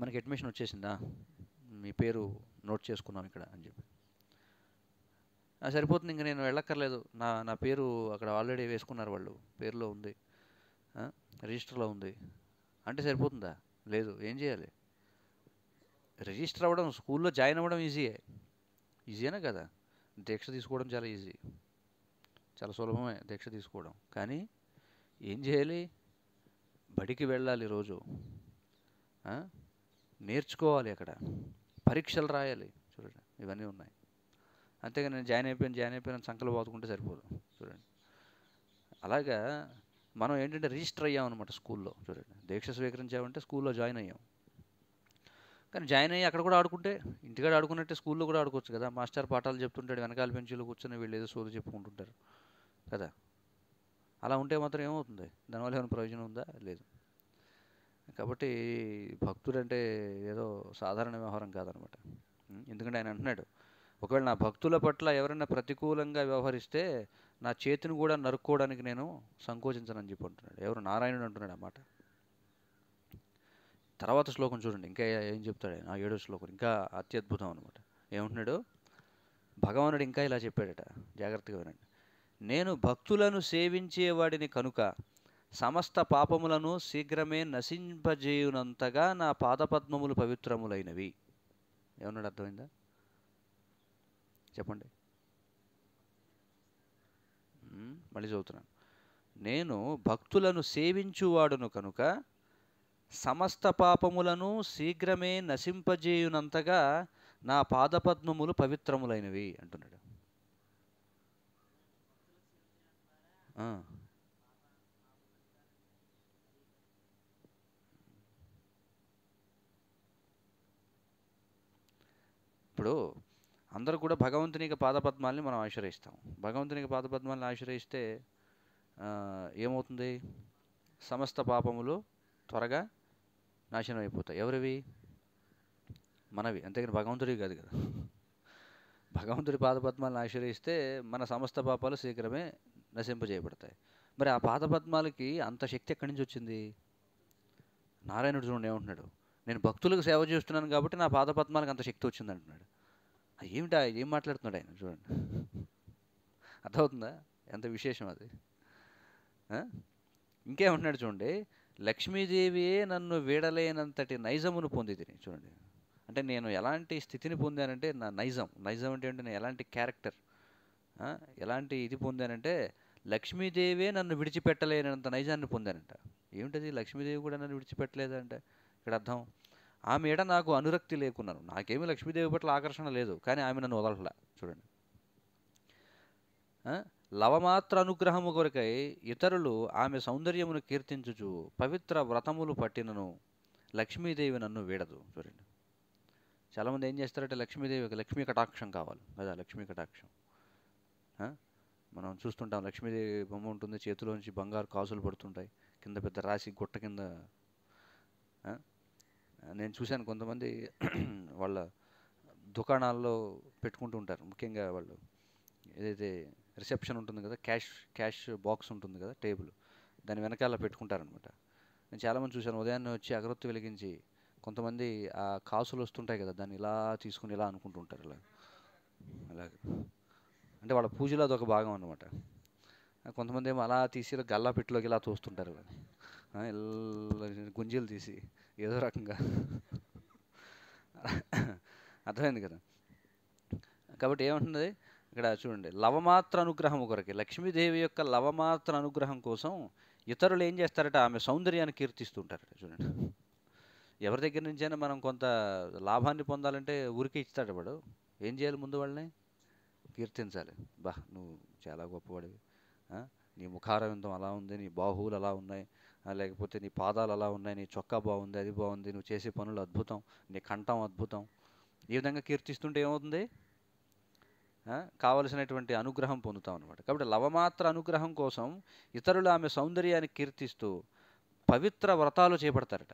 మనకి అడ్మిషన్ వచ్చేసిందా మీ పేరు నోట్ చేసుకున్నాం ఇక్కడ అని చెప్పి సరిపోతుంది ఇంక నేను వెళ్ళక్కర్లేదు నా నా పేరు అక్కడ ఆల్రెడీ వేసుకున్నారు వాళ్ళు పేరులో ఉంది రిజిస్టర్లో ఉంది అంటే సరిపోతుందా లేదు ఏం చేయాలి రిజిస్టర్ అవ్వడం స్కూల్లో జాయిన్ అవ్వడం ఈజీయే ఈజీయేనా కదా దీక్ష తీసుకోవడం చాలా ఈజీ చాలా సులభమే దీక్ష తీసుకోవడం కానీ ఏం చేయాలి బడికి వెళ్ళాలి రోజు నేర్చుకోవాలి అక్కడ పరీక్షలు రాయాలి చూడండి ఇవన్నీ ఉన్నాయి అంతేగా నేను జాయిన్ అయిపోయాను జాయిన్ అయిపోయాను సంకలు బాదుకుంటే సరిపోదు చూడండి అలాగా మనం ఏంటంటే రిజిస్టర్ అయ్యామన్నమాట అనమాట స్కూల్లో చూడండి దీక్ష స్వీకరించామంటే స్కూల్లో జాయిన్ అయ్యాం కానీ జాయిన్ అయ్యి అక్కడ కూడా ఆడుకుంటే ఇంటికాడ ఆడుకున్నట్టే స్కూల్లో కూడా ఆడుకోవచ్చు కదా మాస్టర్ పాఠాలు చెప్తుంటాడు వెనకాల పెంచులు కూర్చొని వీళ్ళు ఏదో సోది చెప్పుకుంటుంటారు కదా అలా ఉంటే మాత్రం ఏమవుతుంది దానివల్ల ఏమైనా ప్రయోజనం ఉందా లేదు కాబట్టి భక్తుడంటే ఏదో సాధారణ వ్యవహారం కాదనమాట ఎందుకంటే ఆయన అంటున్నాడు ఒకవేళ నా భక్తుల పట్ల ఎవరైనా ప్రతికూలంగా వ్యవహరిస్తే నా చేతిని కూడా నరుక్కోవడానికి నేను సంకోచించనని చెప్పి అంటున్నాడు ఎవరు నారాయణుడు అంటున్నాడు అన్నమాట తర్వాత శ్లోకం చూడండి ఇంకా ఏం చెప్తాడు ఆయన ఆ ఏడో శ్లోకం ఇంకా అత్యద్భుతం అనమాట ఏమంటున్నాడు భగవానుడు ఇంకా ఇలా చెప్పాడట జాగ్రత్తగా వినండి నేను భక్తులను సేవించేవాడిని కనుక సమస్త పాపములను శీఘ్రమే నశింపజేయునంతగా నా పాదపద్మములు పవిత్రములైనవి ఏమన్నాడు అర్థమైందా చెప్పండి మళ్ళీ చదువుతున్నాను నేను భక్తులను సేవించువాడును కనుక సమస్త పాపములను శీఘ్రమే నశింపజేయునంతగా నా పాదపద్మములు పవిత్రములైనవి అంటున్నాడు ఇప్పుడు అందరూ కూడా భగవంతుని యొక్క పాదపద్మాల్ని మనం ఆశ్రయిస్తాం భగవంతుని యొక్క పాదపద్మాలను ఆశ్రయిస్తే ఏమవుతుంది సమస్త పాపములు త్వరగా నాశనం అయిపోతాయి ఎవరివి మనవి అంతేగాని భగవంతుడివి కాదు కదా భగవంతుడి పాదపద్మాలను ఆశ్రయిస్తే మన సమస్త పాపాలు శీఘ్రమే నశింపజేయబడతాయి మరి ఆ పాదపద్మాలకి అంత శక్తి ఎక్కడి నుంచి వచ్చింది నారాయణుడు చూడండి ఏమంటున్నాడు నేను భక్తులకు సేవ చేస్తున్నాను కాబట్టి నా పాదపద్మాలకు అంత శక్తి వచ్చింది అంటున్నాడు ఏమిటా ఏం మాట్లాడుతున్నాడు ఆయన చూడండి అర్థమవుతుందా ఎంత విశేషం అది ఇంకేమంటున్నాడు చూడండి లక్ష్మీదేవియే నన్ను వీడలేనంతటి నైజమును పొందితిని చూడండి అంటే నేను ఎలాంటి స్థితిని పొందానంటే నా నైజం నైజం అంటే నేను ఎలాంటి క్యారెక్టర్ ఎలాంటి ఇది పొందానంటే లక్ష్మీదేవే నన్ను విడిచిపెట్టలేనంత నైజాన్ని పొందానంట ఏమిటది లక్ష్మీదేవి కూడా నన్ను విడిచిపెట్టలేదంట ఇక్కడ అర్థం ఆమె ఏడ నాకు అనురక్తి లేకున్నాను నాకేమి లక్ష్మీదేవి పట్ల ఆకర్షణ లేదు కానీ ఆమె నన్ను వదలట్లా చూడండి లవమాత్ర అనుగ్రహము కొరకై ఇతరులు ఆమె సౌందర్యమును కీర్తించుచు పవిత్ర వ్రతములు పట్టినను లక్ష్మీదేవి నన్ను వీడదు చూడండి చాలామంది ఏం చేస్తారంటే లక్ష్మీదేవి లక్ష్మీ కటాక్షం కావాలి కదా లక్ష్మీ కటాక్షం మనం చూస్తుంటాం లక్ష్మీదేవి బొమ్మ ఉంటుంది చేతిలోంచి బంగారు కాసులు పడుతుంటాయి కింద పెద్ద రాశి గుట్ట కింద నేను చూశాను కొంతమంది వాళ్ళ దుకాణాల్లో పెట్టుకుంటూ ఉంటారు ముఖ్యంగా వాళ్ళు ఏదైతే రిసెప్షన్ ఉంటుంది కదా క్యాష్ క్యాష్ బాక్స్ ఉంటుంది కదా టేబుల్ దాని వెనకాల పెట్టుకుంటారనమాట నేను చాలామంది చూశాను ఉదయాన్నే వచ్చి అగరొత్తి వెలిగించి కొంతమంది ఆ కాసులు వస్తుంటాయి కదా దాన్ని ఇలా తీసుకుని ఇలా అనుకుంటుంటారు ఇలా అలాగే అంటే వాళ్ళ పూజలో అదొక భాగం అనమాట కొంతమంది ఏమో అలా తీసి గల్లా పెట్టిలోకి ఇలా తోస్తుంటారు గుంజీలు తీసి ఏదో రకంగా అర్థమైంది కదా కాబట్టి ఏమంటుంది ఇక్కడ చూడండి లవమాత్ర అనుగ్రహం ఒకరికి లక్ష్మీదేవి యొక్క లవమాత్ర అనుగ్రహం కోసం ఇతరులు ఏం చేస్తారట ఆమె సౌందర్యాన్ని కీర్తిస్తుంటారట చూడండి ఎవరి దగ్గర నుంచైనా మనం కొంత లాభాన్ని పొందాలంటే ఊరికే ఇస్తాడు వాడు ఏం చేయాలి ముందు వాళ్ళని కీర్తించాలి బా నువ్వు చాలా గొప్పవాడివి నీ ముఖారవింతం అలా ఉంది నీ బాహువులు అలా ఉన్నాయి లేకపోతే నీ పాదాలు అలా ఉన్నాయి నీ చొక్కా బాగుంది అది బాగుంది నువ్వు చేసే పనులు అద్భుతం నీ కంఠం అద్భుతం ఈ విధంగా కీర్తిస్తుంటే ఏమవుతుంది కావలసినటువంటి అనుగ్రహం పొందుతాం అనమాట కాబట్టి లవమాత్ర అనుగ్రహం కోసం ఇతరులు ఆమె సౌందర్యాన్ని కీర్తిస్తూ పవిత్ర వ్రతాలు చేపడతారట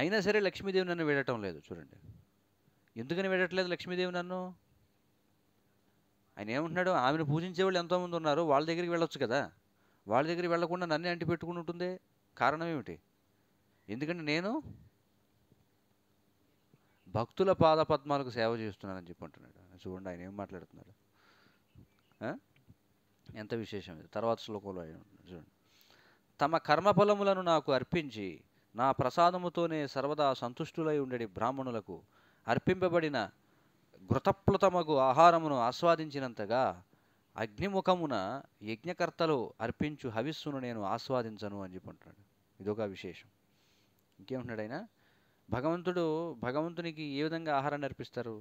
అయినా సరే లక్ష్మీదేవి నన్ను వేడటం లేదు చూడండి ఎందుకని వేడట్లేదు లక్ష్మీదేవి నన్ను ఆయన ఏమంటున్నాడు ఆమెను పూజించే వాళ్ళు ఎంతోమంది ఉన్నారు వాళ్ళ దగ్గరికి వెళ్ళొచ్చు కదా వాళ్ళ దగ్గరికి వెళ్లకుండా నన్నే అంటిపెట్టుకుని ఉంటుంది కారణం ఏమిటి ఎందుకంటే నేను భక్తుల పాదపద్మాలకు సేవ చేస్తున్నానని చెప్పి అంటున్నాడు చూడండి ఆయన ఏం మాట్లాడుతున్నాడు ఎంత విశేషం ఇది తర్వాత శ్లోకంలో ఆయన చూడండి తమ కర్మఫలములను నాకు అర్పించి నా ప్రసాదముతోనే సర్వదా సంతుష్టులై ఉండే బ్రాహ్మణులకు అర్పింపబడిన ఘృతప్లుతమగు ఆహారమును ఆస్వాదించినంతగా అగ్నిముఖమున యజ్ఞకర్తలు అర్పించు హవిస్సును నేను ఆస్వాదించను అని చెప్పి అంటున్నాడు ఇదొక విశేషం ఇంకేమంటున్నాడు ఆయన భగవంతుడు భగవంతునికి ఏ విధంగా ఆహారాన్ని అర్పిస్తారు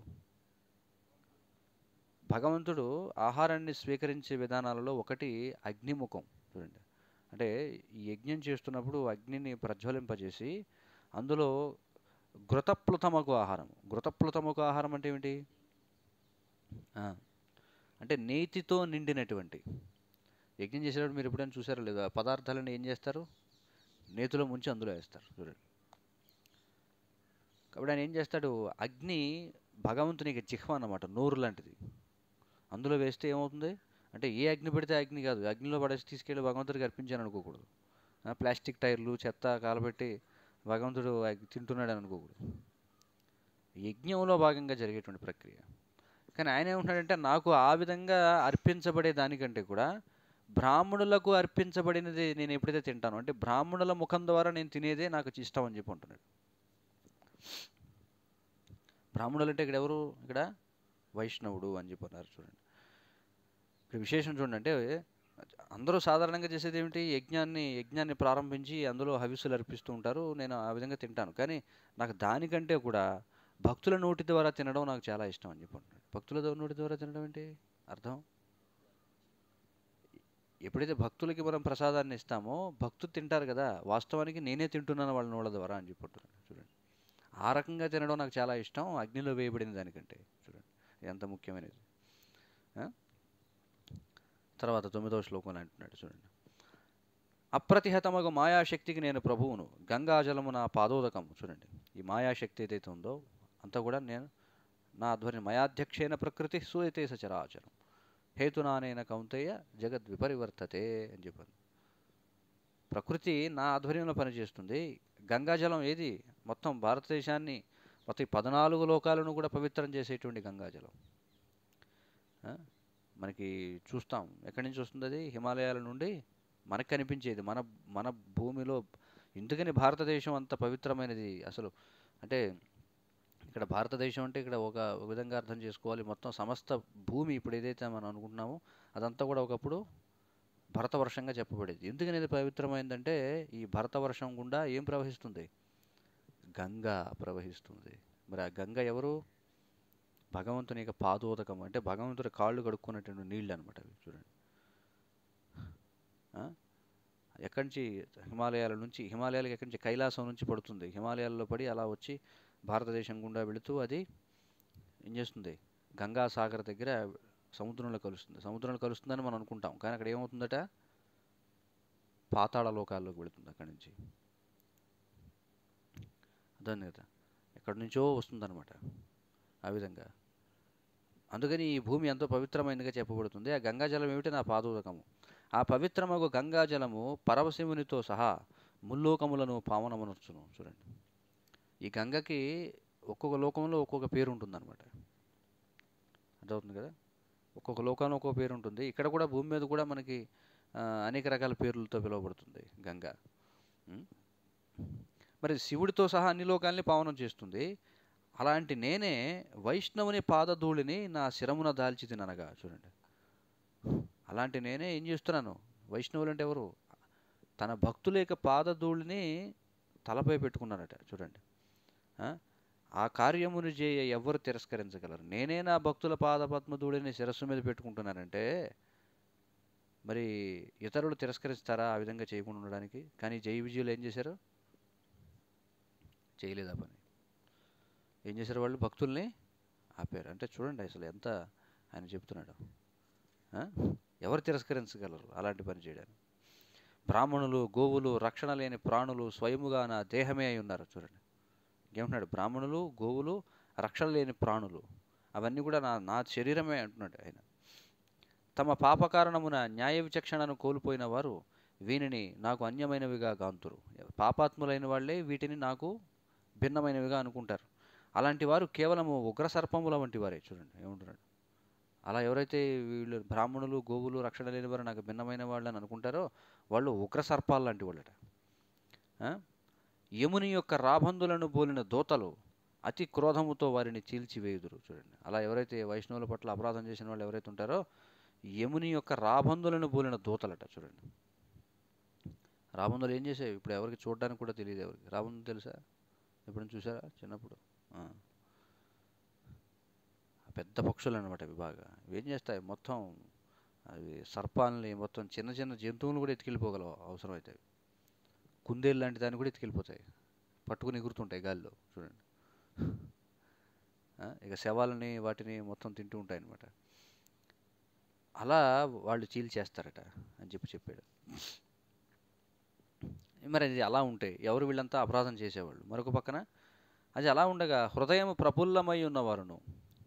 భగవంతుడు ఆహారాన్ని స్వీకరించే విధానాలలో ఒకటి అగ్నిముఖం చూడండి అంటే యజ్ఞం చేస్తున్నప్పుడు అగ్నిని ప్రజ్వలింపజేసి అందులో ఘృతప్లుతమకు ఆహారం ఘృతప్లుతమకు ఆహారం అంటే ఏమిటి అంటే నేతితో నిండినటువంటి యజ్ఞం చేసేటప్పుడు మీరు ఎప్పుడైనా చూసారో లేదా పదార్థాలను ఏం చేస్తారు నేతిలో ముంచి అందులో వేస్తారు చూడండి కాబట్టి ఆయన ఏం చేస్తాడు అగ్ని భగవంతునికి చిహ్వ అనమాట నోరు లాంటిది అందులో వేస్తే ఏమవుతుంది అంటే ఏ అగ్ని పెడితే అగ్ని కాదు అగ్నిలో పడేసి తీసుకెళ్ళి భగవంతుడికి అర్పించాను అనుకోకూడదు ప్లాస్టిక్ టైర్లు చెత్త కాలబెట్టి భగవంతుడు తింటున్నాడు అని అనుకోకూడదు యజ్ఞంలో భాగంగా జరిగేటువంటి ప్రక్రియ కానీ ఆయన ఏమంటున్నాడంటే నాకు ఆ విధంగా అర్పించబడే దానికంటే కూడా బ్రాహ్మణులకు అర్పించబడినది నేను ఎప్పుడైతే తింటాను అంటే బ్రాహ్మణుల ముఖం ద్వారా నేను తినేదే నాకు ఇష్టం అని చెప్పి ఉంటున్నాడు బ్రాహ్మణులు అంటే ఇక్కడ ఎవరు ఇక్కడ వైష్ణవుడు అని చెప్పన్నారు చూడండి ఇక్కడ విశేషం చూడండి అంటే అందరూ సాధారణంగా చేసేది ఏమిటి యజ్ఞాన్ని యజ్ఞాన్ని ప్రారంభించి అందులో హవిస్సులు అర్పిస్తూ ఉంటారు నేను ఆ విధంగా తింటాను కానీ నాకు దానికంటే కూడా భక్తుల నోటి ద్వారా తినడం నాకు చాలా ఇష్టం అని చెప్పి భక్తుల నోటి ద్వారా తినడం ఏంటి అర్థం ఎప్పుడైతే భక్తులకి మనం ప్రసాదాన్ని ఇస్తామో భక్తులు తింటారు కదా వాస్తవానికి నేనే తింటున్నాను వాళ్ళ నోళ్ళ ద్వారా అని చెప్పుకుంటున్నాడు చూడండి ఆ రకంగా తినడం నాకు చాలా ఇష్టం అగ్నిలో వేయబడిన దానికంటే చూడండి ఎంత ముఖ్యమైనది తర్వాత తొమ్మిదవ శ్లోకం అంటున్నాడు చూడండి అప్రతిహతమగు మాయాశక్తికి నేను ప్రభువును గంగాజలము నా పాదోదకం చూడండి ఈ మాయాశక్తి ఏదైతే ఉందో అంత కూడా నేను నా ఆధ్వర్యం మయాధ్యక్షేణ ప్రకృతి సూయతే సచరాచరం హేతునానైన జగద్ జగద్విపరివర్తతే అని చెప్పాను ప్రకృతి నా ఆధ్వర్యంలో పనిచేస్తుంది గంగాజలం ఏది మొత్తం భారతదేశాన్ని మొత్తం పద్నాలుగు లోకాలను కూడా పవిత్రం చేసేటువంటి గంగాజలం మనకి చూస్తాం ఎక్కడి నుంచి వస్తుంది అది హిమాలయాల నుండి మనకు కనిపించేది మన మన భూమిలో ఎందుకని భారతదేశం అంత పవిత్రమైనది అసలు అంటే ఇక్కడ భారతదేశం అంటే ఇక్కడ ఒక విధంగా అర్థం చేసుకోవాలి మొత్తం సమస్త భూమి ఇప్పుడు ఏదైతే మనం అనుకుంటున్నామో అదంతా కూడా ఒకప్పుడు భరతవర్షంగా చెప్పబడేది ఎందుకని ఇది పవిత్రమైందంటే ఈ భరతవర్షం గుండా ఏం ప్రవహిస్తుంది గంగా ప్రవహిస్తుంది మరి ఆ గంగ ఎవరు భగవంతుని యొక్క పాదోదకం అంటే భగవంతుడి కాళ్ళు కడుక్కున్నటువంటి నీళ్ళు అనమాట అవి చూడండి ఎక్కడి నుంచి హిమాలయాల నుంచి హిమాలయాలకు ఎక్కడి నుంచి కైలాసం నుంచి పడుతుంది హిమాలయాల్లో పడి అలా వచ్చి భారతదేశం గుండా వెళుతూ అది ఏం చేస్తుంది గంగాసాగర్ దగ్గర సముద్రంలో కలుస్తుంది సముద్రంలో కలుస్తుందని మనం అనుకుంటాం కానీ అక్కడ ఏమవుతుందట పాతాళ లోకాల్లోకి వెళుతుంది అక్కడి నుంచి అర్థం కదా ఎక్కడి నుంచో వస్తుందన్నమాట ఆ విధంగా అందుకని ఈ భూమి ఎంతో పవిత్రమైనదిగా చెప్పబడుతుంది ఆ గంగాజలం ఏమిటి నా పాదోదకము ఆ పవిత్రమగు గంగాజలము పరవశివునితో సహా ముల్లోకములను పావనమనర్చును చూడండి ఈ గంగకి ఒక్కొక్క లోకంలో ఒక్కొక్క పేరు ఉంటుందన్నమాట అర్థమవుతుంది కదా ఒక్కొక్క లోకానికి ఒక్కో పేరు ఉంటుంది ఇక్కడ కూడా భూమి మీద కూడా మనకి అనేక రకాల పేర్లతో పిలువబడుతుంది గంగా మరి శివుడితో సహా అన్ని లోకాల్ని పావనం చేస్తుంది అలాంటి నేనే వైష్ణవుని పాదధూళిని నా శిరమున దాల్చి తిననగా చూడండి అలాంటి నేనే ఏం చేస్తున్నాను వైష్ణవులు అంటే ఎవరు తన భక్తుల యొక్క పాదధూళిని తలపై పెట్టుకున్నారట చూడండి ఆ కార్యమును చేయ ఎవరు తిరస్కరించగలరు నేనే నా భక్తుల పాదపద్మధూడిని శిరస్సు మీద పెట్టుకుంటున్నానంటే మరి ఇతరులు తిరస్కరిస్తారా ఆ విధంగా చేయకుండా ఉండడానికి కానీ జై విజయులు ఏం చేశారు చేయలేదు ఆ పని ఏం చేశారు వాళ్ళు భక్తుల్ని ఆపారు అంటే చూడండి అసలు ఎంత ఆయన చెప్తున్నాడు ఎవరు తిరస్కరించగలరు అలాంటి పని చేయడానికి బ్రాహ్మణులు గోవులు రక్షణ లేని ప్రాణులు స్వయముగా నా దేహమే అయి ఉన్నారు చూడండి ఇంకేమంటున్నాడు బ్రాహ్మణులు గోవులు రక్షణ లేని ప్రాణులు అవన్నీ కూడా నా నా శరీరమే అంటున్నాడు ఆయన తమ పాప కారణమున న్యాయ విచక్షణను కోల్పోయిన వారు వీనిని నాకు అన్యమైనవిగా గాంతురు పాపాత్ములైన వాళ్ళే వీటిని నాకు భిన్నమైనవిగా అనుకుంటారు అలాంటి వారు కేవలము ఉగ్ర సర్పముల వంటి వారే చూడండి ఏమంటున్నాడు అలా ఎవరైతే వీళ్ళు బ్రాహ్మణులు గోవులు రక్షణ లేని వారు నాకు భిన్నమైన వాళ్ళు అని అనుకుంటారో వాళ్ళు ఉగ్ర సర్పాలు లాంటి వాళ్ళట యముని యొక్క రాబందులను బోలిన దోతలు అతి క్రోధముతో వారిని చీల్చివేయుదురు చూడండి అలా ఎవరైతే వైష్ణవుల పట్ల అపరాధం చేసిన వాళ్ళు ఎవరైతే ఉంటారో యముని యొక్క రాబందులను బోలిన దోతలట చూడండి రాబందులు ఏం చేసేవి ఇప్పుడు ఎవరికి చూడడానికి కూడా తెలియదు ఎవరికి రాబందులు తెలుసా ఎప్పుడైనా చూసారా చిన్నప్పుడు పెద్ద పక్షులు అనమాట అవి బాగా ఏం చేస్తాయి మొత్తం అవి సర్పాలని మొత్తం చిన్న చిన్న జంతువులు కూడా ఎత్తుకెళ్ళిపోగలవు అవసరమైతే కుందేలు లాంటి దాన్ని కూడా ఎత్తుకెళ్ళిపోతాయి పట్టుకుని ఎగురుతుంటాయి గాలిలో చూడండి ఇక శవాలని వాటిని మొత్తం తింటూ ఉంటాయి అనమాట అలా వాళ్ళు చీల్ చేస్తారట అని చెప్పి చెప్పాడు మరి అది అలా ఉంటే ఎవరు వీళ్ళంతా అపరాధం చేసేవాళ్ళు మరొక పక్కన అది అలా ఉండగా హృదయం ప్రఫుల్లమై ఉన్నవారును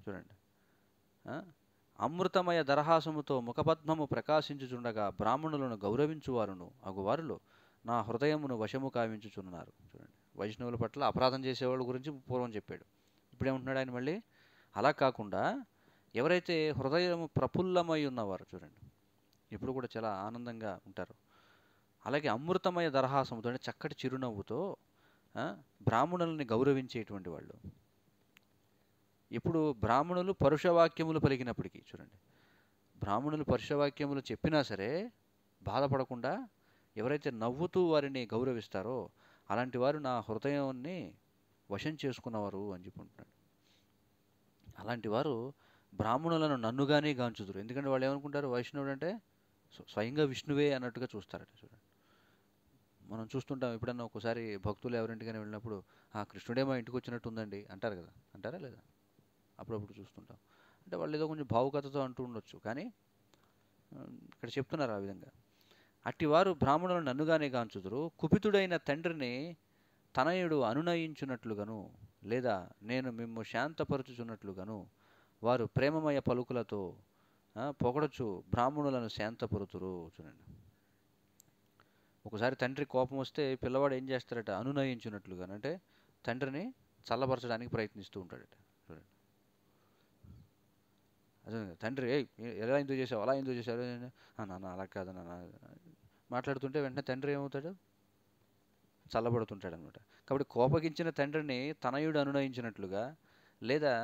చూడండి అమృతమయ దరహాసముతో ముఖపద్మము ప్రకాశించుచుండగా బ్రాహ్మణులను గౌరవించువారును అగువారిలో నా హృదయమును వశము కావించుచున్నారు చూడండి వైష్ణవుల పట్ల అపరాధం చేసేవాళ్ళ గురించి పూర్వం చెప్పాడు ఇప్పుడేమంటున్నాడు ఆయన మళ్ళీ అలా కాకుండా ఎవరైతే హృదయం ప్రఫుల్లమై ఉన్నవారు చూడండి ఎప్పుడు కూడా చాలా ఆనందంగా ఉంటారు అలాగే అమృతమయ అంటే చక్కటి చిరునవ్వుతో బ్రాహ్మణుల్ని గౌరవించేటువంటి వాళ్ళు ఇప్పుడు బ్రాహ్మణులు పరుషవాక్యములు పలికినప్పటికీ చూడండి బ్రాహ్మణులు పరుషవాక్యములు చెప్పినా సరే బాధపడకుండా ఎవరైతే నవ్వుతూ వారిని గౌరవిస్తారో అలాంటి వారు నా హృదయాన్ని వశం చేసుకున్నవారు అని చెప్పుకుంటున్నాడు అలాంటి వారు బ్రాహ్మణులను నన్నుగానే గాంచుదురు ఎందుకంటే వాళ్ళు ఏమనుకుంటారు వైష్ణవుడు అంటే స్వయంగా విష్ణువే అన్నట్టుగా చూస్తారట చూడండి మనం చూస్తుంటాం ఎప్పుడన్నా ఒకసారి భక్తులు ఎవరింటికైనా వెళ్ళినప్పుడు ఆ కృష్ణుడే మా ఇంటికి వచ్చినట్టు ఉందండి అంటారు కదా అంటారా లేదా అప్పుడప్పుడు చూస్తుంటాం అంటే వాళ్ళు ఏదో కొంచెం భావుకతతో అంటూ ఉండొచ్చు కానీ ఇక్కడ చెప్తున్నారు ఆ విధంగా అట్టివారు బ్రాహ్మణులను నన్నుగానే గాంచుదురు కుపితుడైన తండ్రిని తనయుడు అనునయించున్నట్లుగాను లేదా నేను మిమ్ము శాంతపరచుచున్నట్లుగాను వారు ప్రేమమయ పలుకులతో పొగడచు బ్రాహ్మణులను శాంతపరుతురు చూడండి ఒకసారి తండ్రి కోపం వస్తే పిల్లవాడు ఏం చేస్తారట అనునయించున్నట్లుగా అంటే తండ్రిని చల్లపరచడానికి ప్రయత్నిస్తూ ఉంటాడట చూడండి అదే తండ్రి ఎలా ఎందుకు చేసావు అలా ఎందుకు చేశారు నాన్న అలా కాదు నాన్న మాట్లాడుతుంటే వెంటనే తండ్రి ఏమవుతాడు చల్లబడుతుంటాడు అనమాట కాబట్టి కోపగించిన తండ్రిని తనయుడు అనునయించినట్లుగా లేదా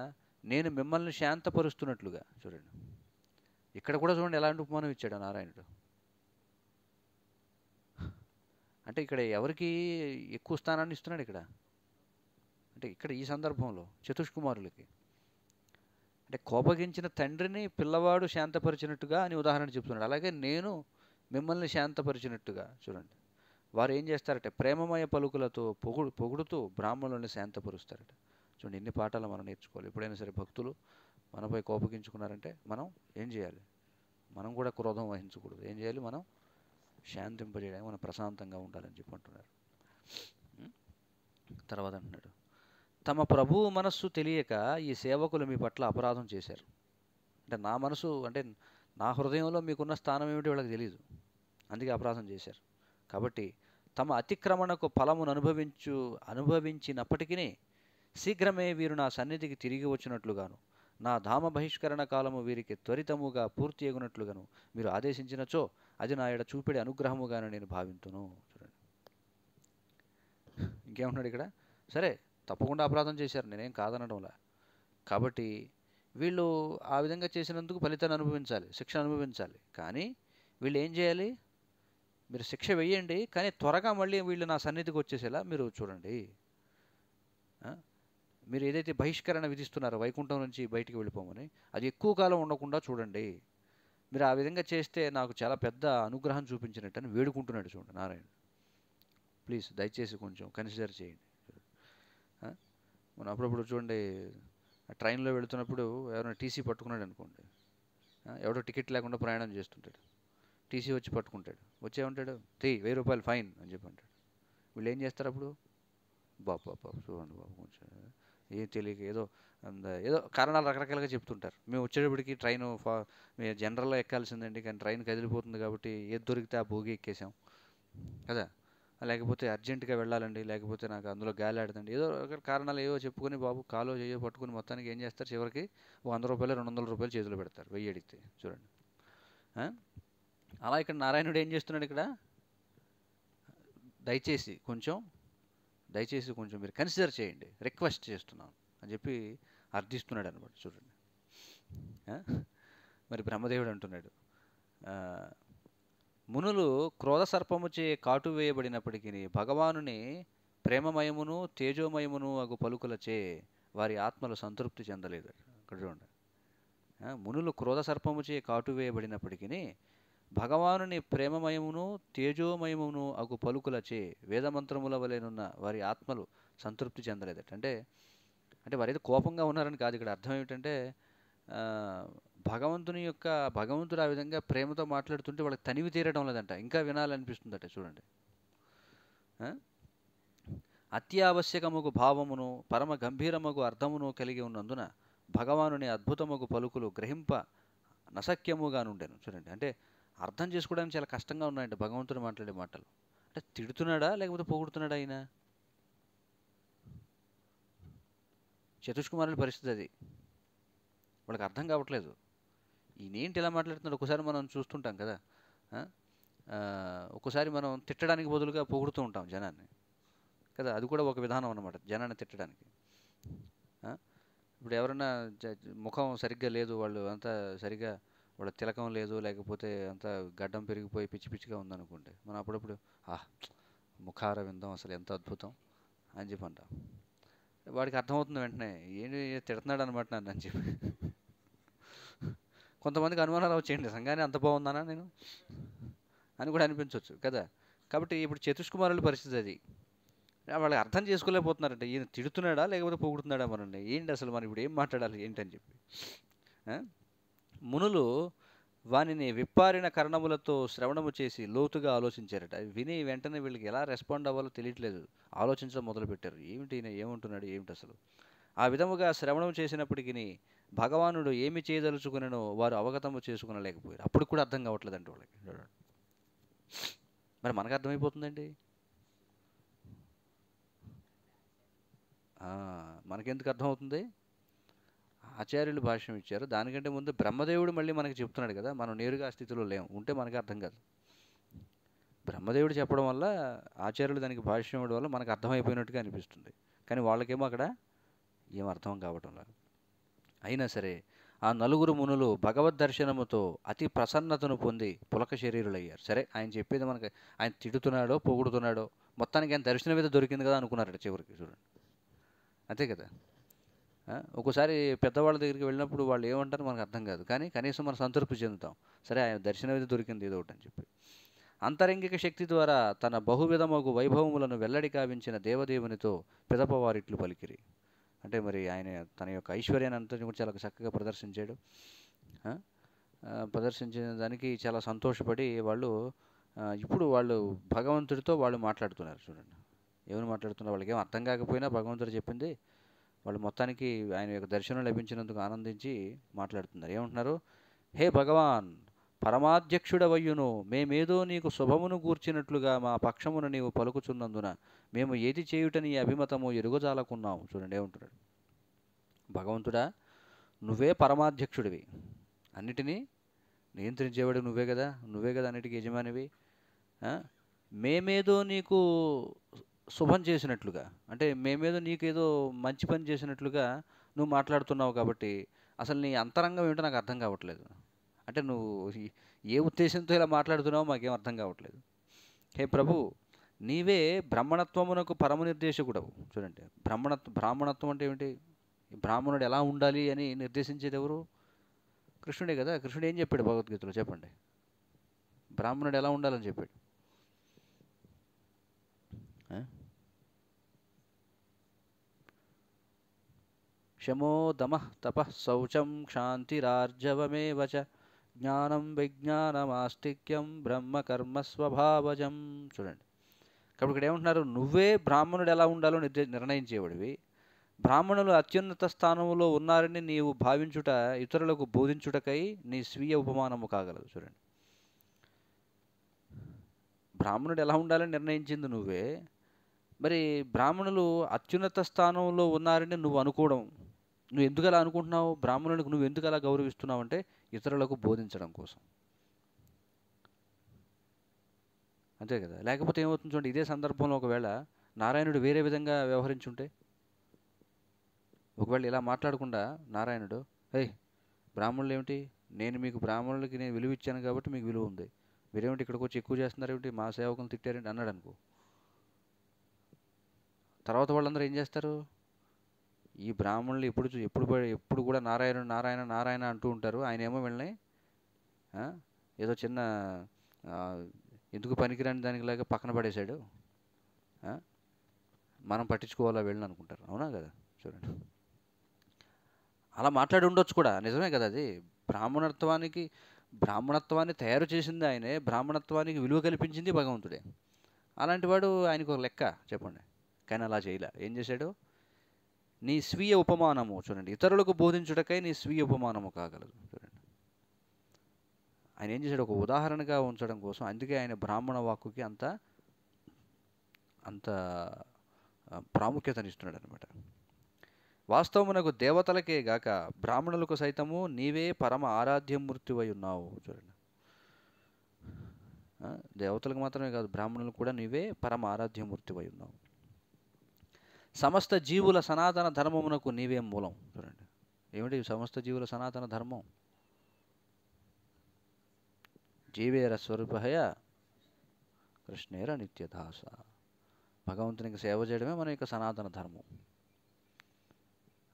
నేను మిమ్మల్ని శాంతపరుస్తున్నట్లుగా చూడండి ఇక్కడ కూడా చూడండి ఎలాంటి ఉపమానం ఇచ్చాడు నారాయణుడు అంటే ఇక్కడ ఎవరికి ఎక్కువ స్థానాన్ని ఇస్తున్నాడు ఇక్కడ అంటే ఇక్కడ ఈ సందర్భంలో చతుష్కుమారులకి అంటే కోపగించిన తండ్రిని పిల్లవాడు శాంతపరిచినట్టుగా అని ఉదాహరణ చెప్తున్నాడు అలాగే నేను మిమ్మల్ని శాంతపరిచినట్టుగా చూడండి వారు ఏం చేస్తారట ప్రేమమయ పలుకులతో పొగుడు పొగుడుతూ బ్రాహ్మణుల్ని శాంతపరుస్తారట చూడండి ఎన్ని పాఠాలు మనం నేర్చుకోవాలి ఎప్పుడైనా సరే భక్తులు మనపై కోపగించుకున్నారంటే మనం ఏం చేయాలి మనం కూడా క్రోధం వహించకూడదు ఏం చేయాలి మనం శాంతింపజేయడానికి మనం ప్రశాంతంగా ఉండాలని చెప్పి అంటున్నారు తర్వాత అంటున్నాడు తమ ప్రభువు మనస్సు తెలియక ఈ సేవకులు మీ పట్ల అపరాధం చేశారు అంటే నా మనసు అంటే నా హృదయంలో మీకున్న స్థానం ఏమిటి వీళ్ళకి తెలియదు అందుకే అపరాధం చేశారు కాబట్టి తమ అతిక్రమణకు ఫలమును అనుభవించు అనుభవించినప్పటికీ శీఘ్రమే వీరు నా సన్నిధికి తిరిగి వచ్చినట్లుగాను నా ధామ బహిష్కరణ కాలము వీరికి త్వరితముగా పూర్తి ఎగునట్లుగాను మీరు ఆదేశించినచో అది నా ఇక్కడ చూపిడి అనుగ్రహముగాను నేను భావింతును చూడండి ఇంకేమంటున్నాడు ఇక్కడ సరే తప్పకుండా అపరాధం చేశారు నేనేం కాదనడంలా కాబట్టి వీళ్ళు ఆ విధంగా చేసినందుకు ఫలితాన్ని అనుభవించాలి శిక్ష అనుభవించాలి కానీ వీళ్ళు ఏం చేయాలి మీరు శిక్ష వేయండి కానీ త్వరగా మళ్ళీ వీళ్ళు నా సన్నిధికి వచ్చేసేలా మీరు చూడండి మీరు ఏదైతే బహిష్కరణ విధిస్తున్నారో వైకుంఠం నుంచి బయటికి వెళ్ళిపోమని అది ఎక్కువ కాలం ఉండకుండా చూడండి మీరు ఆ విధంగా చేస్తే నాకు చాలా పెద్ద అనుగ్రహం చూపించినట్టు అని వేడుకుంటున్నాడు చూడండి నారాయణ ప్లీజ్ దయచేసి కొంచెం కన్సిడర్ చేయండి మనం అప్పుడప్పుడు చూడండి ట్రైన్లో వెళుతున్నప్పుడు ఎవరైనా టీసీ పట్టుకున్నాడు అనుకోండి ఎవడో టికెట్ లేకుండా ప్రయాణం చేస్తుంటాడు టీసీ వచ్చి పట్టుకుంటాడు ఉంటాడు త్రీ వెయ్యి రూపాయలు ఫైన్ అని చెప్పి అంటాడు వీళ్ళు ఏం చేస్తారు అప్పుడు బాబు బాబు చూడండి బాబు కొంచెం ఏం తెలియక ఏదో ఏదో కారణాలు రకరకాలుగా చెప్తుంటారు మేము వచ్చేటప్పటికి ట్రైన్ ఫా మేము జనరల్గా ఎక్కాల్సిందండి కానీ ట్రైన్ కదిలిపోతుంది కాబట్టి ఏది దొరికితే ఆ భోగి ఎక్కేసాం కదా లేకపోతే అర్జెంటుగా వెళ్ళాలండి లేకపోతే నాకు అందులో గాలాడదండి ఏదో ఒక కారణాలు ఏవో చెప్పుకొని బాబు కాలో చేయో పట్టుకుని మొత్తానికి ఏం చేస్తారు చివరికి వంద రూపాయలు రెండు వందల రూపాయలు చేతిలో పెడతారు వెయ్యి అడిగితే చూడండి అలా ఇక్కడ నారాయణుడు ఏం చేస్తున్నాడు ఇక్కడ దయచేసి కొంచెం దయచేసి కొంచెం మీరు కన్సిడర్ చేయండి రిక్వెస్ట్ చేస్తున్నాను అని చెప్పి అర్థిస్తున్నాడు అనమాట చూడండి మరి బ్రహ్మదేవుడు అంటున్నాడు మునులు క్రోధ సర్పముచే కాటు వేయబడినప్పటికీ భగవానుని ప్రేమమయమును తేజోమయమును అగు పలుకులచే వారి ఆత్మలు సంతృప్తి చెందలేదు ఇక్కడ చూడండి మునులు క్రోధ సర్పముచే కాటు వేయబడినప్పటికీ భగవానుని ప్రేమమయమును తేజోమయమును అగు పలుకులచే వేదమంత్రముల వలెనున్న వారి ఆత్మలు సంతృప్తి చెందలేదట అంటే అంటే వారైతే కోపంగా ఉన్నారని కాదు ఇక్కడ అర్థం ఏమిటంటే భగవంతుని యొక్క భగవంతుడు ఆ విధంగా ప్రేమతో మాట్లాడుతుంటే వాళ్ళకి తనివి తీరడం లేదంట ఇంకా వినాలనిపిస్తుందట చూడండి అత్యావశ్యకముగు భావమును పరమ గంభీరముకు అర్థమును కలిగి ఉన్నందున భగవానుని అద్భుతముకు పలుకులు గ్రహింప నసక్యముగా నుండాను చూడండి అంటే అర్థం చేసుకోవడానికి చాలా కష్టంగా ఉన్నాయండి భగవంతుడు మాట్లాడే మాటలు అంటే తిడుతున్నాడా లేకపోతే పొగుడుతున్నాడా ఆయన చతుష్కుమారుని పరిస్థితి అది వాళ్ళకి అర్థం కావట్లేదు ఈయనేంటి ఇలా మాట్లాడుతున్నాడు ఒకసారి మనం చూస్తుంటాం కదా ఒకసారి మనం తిట్టడానికి బదులుగా పొగుడుతూ ఉంటాం జనాన్ని కదా అది కూడా ఒక విధానం అనమాట జనాన్ని తిట్టడానికి ఇప్పుడు ఎవరన్నా ముఖం సరిగ్గా లేదు వాళ్ళు అంతా సరిగ్గా వాళ్ళ తిలకం లేదు లేకపోతే అంతా గడ్డం పెరిగిపోయి పిచ్చి పిచ్చిగా ఉందనుకోండి మనం అప్పుడప్పుడు ఆహ్ ముఖార విందం అసలు ఎంత అద్భుతం అని చెప్పి అంటాం వాడికి అర్థమవుతుంది వెంటనే ఏంటి తిడుతున్నాడు అనమాట నన్ను అని చెప్పి కొంతమందికి అనుమానాలు వచ్చేయండి సంఘాన్ని అంత బాగుందానా నేను అని కూడా అనిపించవచ్చు కదా కాబట్టి ఇప్పుడు చతుష్ కుమారుల పరిస్థితి అది వాళ్ళు అర్థం చేసుకోలేకపోతున్నారంటే ఈయన తిడుతున్నాడా లేకపోతే పోగుడుతున్నాడా మనండి ఏంటి అసలు మనం ఇప్పుడు ఏం మాట్లాడాలి ఏంటని చెప్పి మునులు వానిని విప్పారిన కరణములతో శ్రవణము చేసి లోతుగా ఆలోచించారట విని వెంటనే వీళ్ళకి ఎలా రెస్పాండ్ అవ్వాలో తెలియట్లేదు ఆలోచించడం మొదలుపెట్టారు ఏమిటి ఈయన ఏమంటున్నాడు ఏమిటి అసలు ఆ విధముగా శ్రవణం చేసినప్పటికీ భగవానుడు ఏమి చేయదలుచుకునో వారు అవగతము చేసుకునలేకపోయారు అప్పుడు కూడా అర్థం కావట్లేదండి వాళ్ళకి మరి మనకు అర్థమైపోతుందండి మనకెందుకు అర్థమవుతుంది ఆచార్యులు భాష్యం ఇచ్చారు దానికంటే ముందు బ్రహ్మదేవుడు మళ్ళీ మనకి చెప్తున్నాడు కదా మనం నేరుగా ఆ స్థితిలో లేము ఉంటే మనకు అర్థం కాదు బ్రహ్మదేవుడు చెప్పడం వల్ల ఆచార్యులు దానికి భాష్యం ఇవ్వడం వల్ల మనకు అర్థమైపోయినట్టుగా అనిపిస్తుంది కానీ వాళ్ళకేమో అక్కడ ఏమర్థం కావటం లేదు అయినా సరే ఆ నలుగురు మునులు భగవద్ దర్శనముతో అతి ప్రసన్నతను పొంది పులక శరీరులు అయ్యారు సరే ఆయన చెప్పేది మనకి ఆయన తిడుతున్నాడో పొగుడుతున్నాడో మొత్తానికి ఆయన దర్శనం మీద దొరికింది కదా అనుకున్నారట చివరికి చూడండి అంతే కదా ఒకసారి పెద్దవాళ్ళ దగ్గరికి వెళ్ళినప్పుడు వాళ్ళు ఏమంటారు మనకు అర్థం కాదు కానీ కనీసం మనం సంతృప్తి చెందుతాం సరే ఆయన దర్శనం మీద దొరికింది ఏదో ఒకటి అని చెప్పి అంతరంగిక శక్తి ద్వారా తన బహువిధమగు వైభవములను వెల్లడి కావించిన దేవదేవునితో పిదపవారిట్లు పలికిరి అంటే మరి ఆయన తన యొక్క ఐశ్వర్యాన్ని అంతా కూడా చాలా చక్కగా ప్రదర్శించాడు ప్రదర్శించిన దానికి చాలా సంతోషపడి వాళ్ళు ఇప్పుడు వాళ్ళు భగవంతుడితో వాళ్ళు మాట్లాడుతున్నారు చూడండి ఏమని మాట్లాడుతున్నారు వాళ్ళకి ఏం అర్థం కాకపోయినా భగవంతుడు చెప్పింది వాళ్ళు మొత్తానికి ఆయన యొక్క దర్శనం లభించినందుకు ఆనందించి మాట్లాడుతున్నారు ఏమంటున్నారు హే భగవాన్ పరమాధ్యక్షుడవయ్యును మేమేదో నీకు శుభమును గూర్చినట్లుగా మా పక్షమును నీవు పలుకుచున్నందున మేము ఏది చేయుటని అభిమతము ఎరుగుజాలకున్నాము చూడండి ఏమంటున్నాడు భగవంతుడా నువ్వే పరమాధ్యక్షుడివి అన్నిటినీ నియంత్రించేవాడు నువ్వే కదా నువ్వే కదా అన్నిటికి యజమానివి మేమేదో నీకు శుభం చేసినట్లుగా అంటే మేమేదో నీకేదో మంచి పని చేసినట్లుగా నువ్వు మాట్లాడుతున్నావు కాబట్టి అసలు నీ అంతరంగం ఏమిటో నాకు అర్థం కావట్లేదు అంటే నువ్వు ఏ ఉద్దేశంతో ఇలా మాట్లాడుతున్నావో మాకేం అర్థం కావట్లేదు హే ప్రభు నీవే బ్రహ్మణత్వమునకు పరమ నిర్దేశకుడవు చూడండి బ్రహ్మణత్వ బ్రాహ్మణత్వం అంటే ఏమిటి బ్రాహ్మణుడు ఎలా ఉండాలి అని నిర్దేశించేది ఎవరు కృష్ణుడే కదా కృష్ణుడు ఏం చెప్పాడు భగవద్గీతలో చెప్పండి బ్రాహ్మణుడు ఎలా ఉండాలని చెప్పాడు క్షమో దమ తప శౌచం క్షాంతిరార్జవమేవ జ్ఞానం విజ్ఞానమాస్తిక్యం బ్రహ్మ స్వభావజం చూడండి కాబట్టి ఇక్కడ ఏమంటున్నారు నువ్వే బ్రాహ్మణుడు ఎలా ఉండాలో నిర్ నిర్ణయించేవాడివి బ్రాహ్మణులు అత్యున్నత స్థానంలో ఉన్నారని నీవు భావించుట ఇతరులకు బోధించుటకై నీ స్వీయ ఉపమానము కాగలదు చూడండి బ్రాహ్మణుడు ఎలా ఉండాలని నిర్ణయించింది నువ్వే మరి బ్రాహ్మణులు అత్యున్నత స్థానంలో ఉన్నారని నువ్వు అనుకోవడం నువ్వు ఎందుకు అలా అనుకుంటున్నావు బ్రాహ్మణులకు నువ్వు ఎందుకు అలా గౌరవిస్తున్నావు అంటే ఇతరులకు బోధించడం కోసం అంతే కదా లేకపోతే ఏమవుతుంది చూడండి ఇదే సందర్భంలో ఒకవేళ నారాయణుడు వేరే విధంగా వ్యవహరించుంటే ఒకవేళ ఇలా మాట్లాడకుండా నారాయణుడు ఏయ్ బ్రాహ్మణులు ఏమిటి నేను మీకు బ్రాహ్మణులకి నేను విలువ ఇచ్చాను కాబట్టి మీకు విలువ ఉంది మీరేమిటి ఇక్కడికి వచ్చి ఎక్కువ చేస్తున్నారు ఏమిటి మా సేవకులు తిట్టారండి అన్నాడు అనుకో తర్వాత వాళ్ళందరూ ఏం చేస్తారు ఈ బ్రాహ్మణులు ఎప్పుడు ఎప్పుడు ఎప్పుడు కూడా నారాయణ నారాయణ నారాయణ అంటూ ఉంటారు ఆయన ఏమో వెళ్ళినాయి ఏదో చిన్న ఎందుకు పనికిరాని దానికిలాగా పక్కన పడేశాడు మనం పట్టించుకోవాలా వెళ్ళని అనుకుంటారు అవునా కదా చూడండి అలా మాట్లాడి ఉండొచ్చు కూడా నిజమే కదా అది బ్రాహ్మణత్వానికి బ్రాహ్మణత్వాన్ని తయారు చేసింది ఆయనే బ్రాహ్మణత్వానికి విలువ కల్పించింది భగవంతుడే అలాంటి వాడు ఆయనకు ఒక లెక్క చెప్పండి కానీ అలా చేయలే ఏం చేశాడు నీ స్వీయ ఉపమానము చూడండి ఇతరులకు బోధించుటకై నీ స్వీయ ఉపమానము కాగలదు ఆయన ఏం చేశాడు ఒక ఉదాహరణగా ఉంచడం కోసం అందుకే ఆయన బ్రాహ్మణ వాక్కుకి అంత అంత ప్రాముఖ్యతనిస్తున్నాడు అనమాట వాస్తవమునకు దేవతలకే గాక బ్రాహ్మణులకు సైతము నీవే పరమ అయి ఉన్నావు చూడండి దేవతలకు మాత్రమే కాదు బ్రాహ్మణులు కూడా నీవే పరమ అయి ఉన్నావు సమస్త జీవుల సనాతన ధర్మమునకు నీవే మూలం చూడండి ఏమిటి సమస్త జీవుల సనాతన ధర్మం జీవేర స్వరూపయ కృష్ణేర నిత్యదాస భగవంతునికి సేవ చేయడమే మన యొక్క సనాతన ధర్మం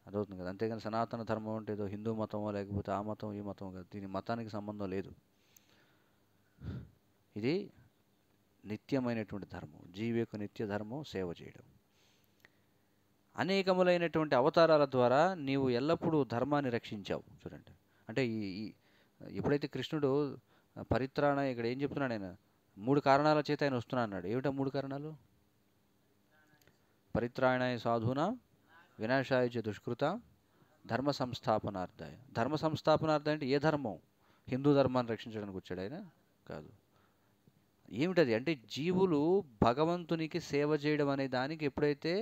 అదవుతుంది కదా అంతేగాని సనాతన ధర్మం అంటే ఏదో హిందూ మతమో లేకపోతే ఆ మతం ఈ మతం కదా దీని మతానికి సంబంధం లేదు ఇది నిత్యమైనటువంటి ధర్మం జీవి యొక్క నిత్య ధర్మం సేవ చేయడం అనేకములైనటువంటి అవతారాల ద్వారా నీవు ఎల్లప్పుడూ ధర్మాన్ని రక్షించావు చూడండి అంటే ఈ ఎప్పుడైతే కృష్ణుడు పరిత్రాణ ఇక్కడ ఏం చెప్తున్నాడు ఆయన మూడు కారణాల చేత ఆయన వస్తున్నా అన్నాడు ఏమిటా మూడు కారణాలు పరిత్రాయణాయ సాధున వినాశాయ దుష్కృత ధర్మ సంస్థాపనార్థాయ ధర్మ సంస్థాపనార్థం అంటే ఏ ధర్మం హిందూ ధర్మాన్ని రక్షించడానికి వచ్చాడు ఆయన కాదు ఏమిటది అంటే జీవులు భగవంతునికి సేవ చేయడం అనే దానికి ఎప్పుడైతే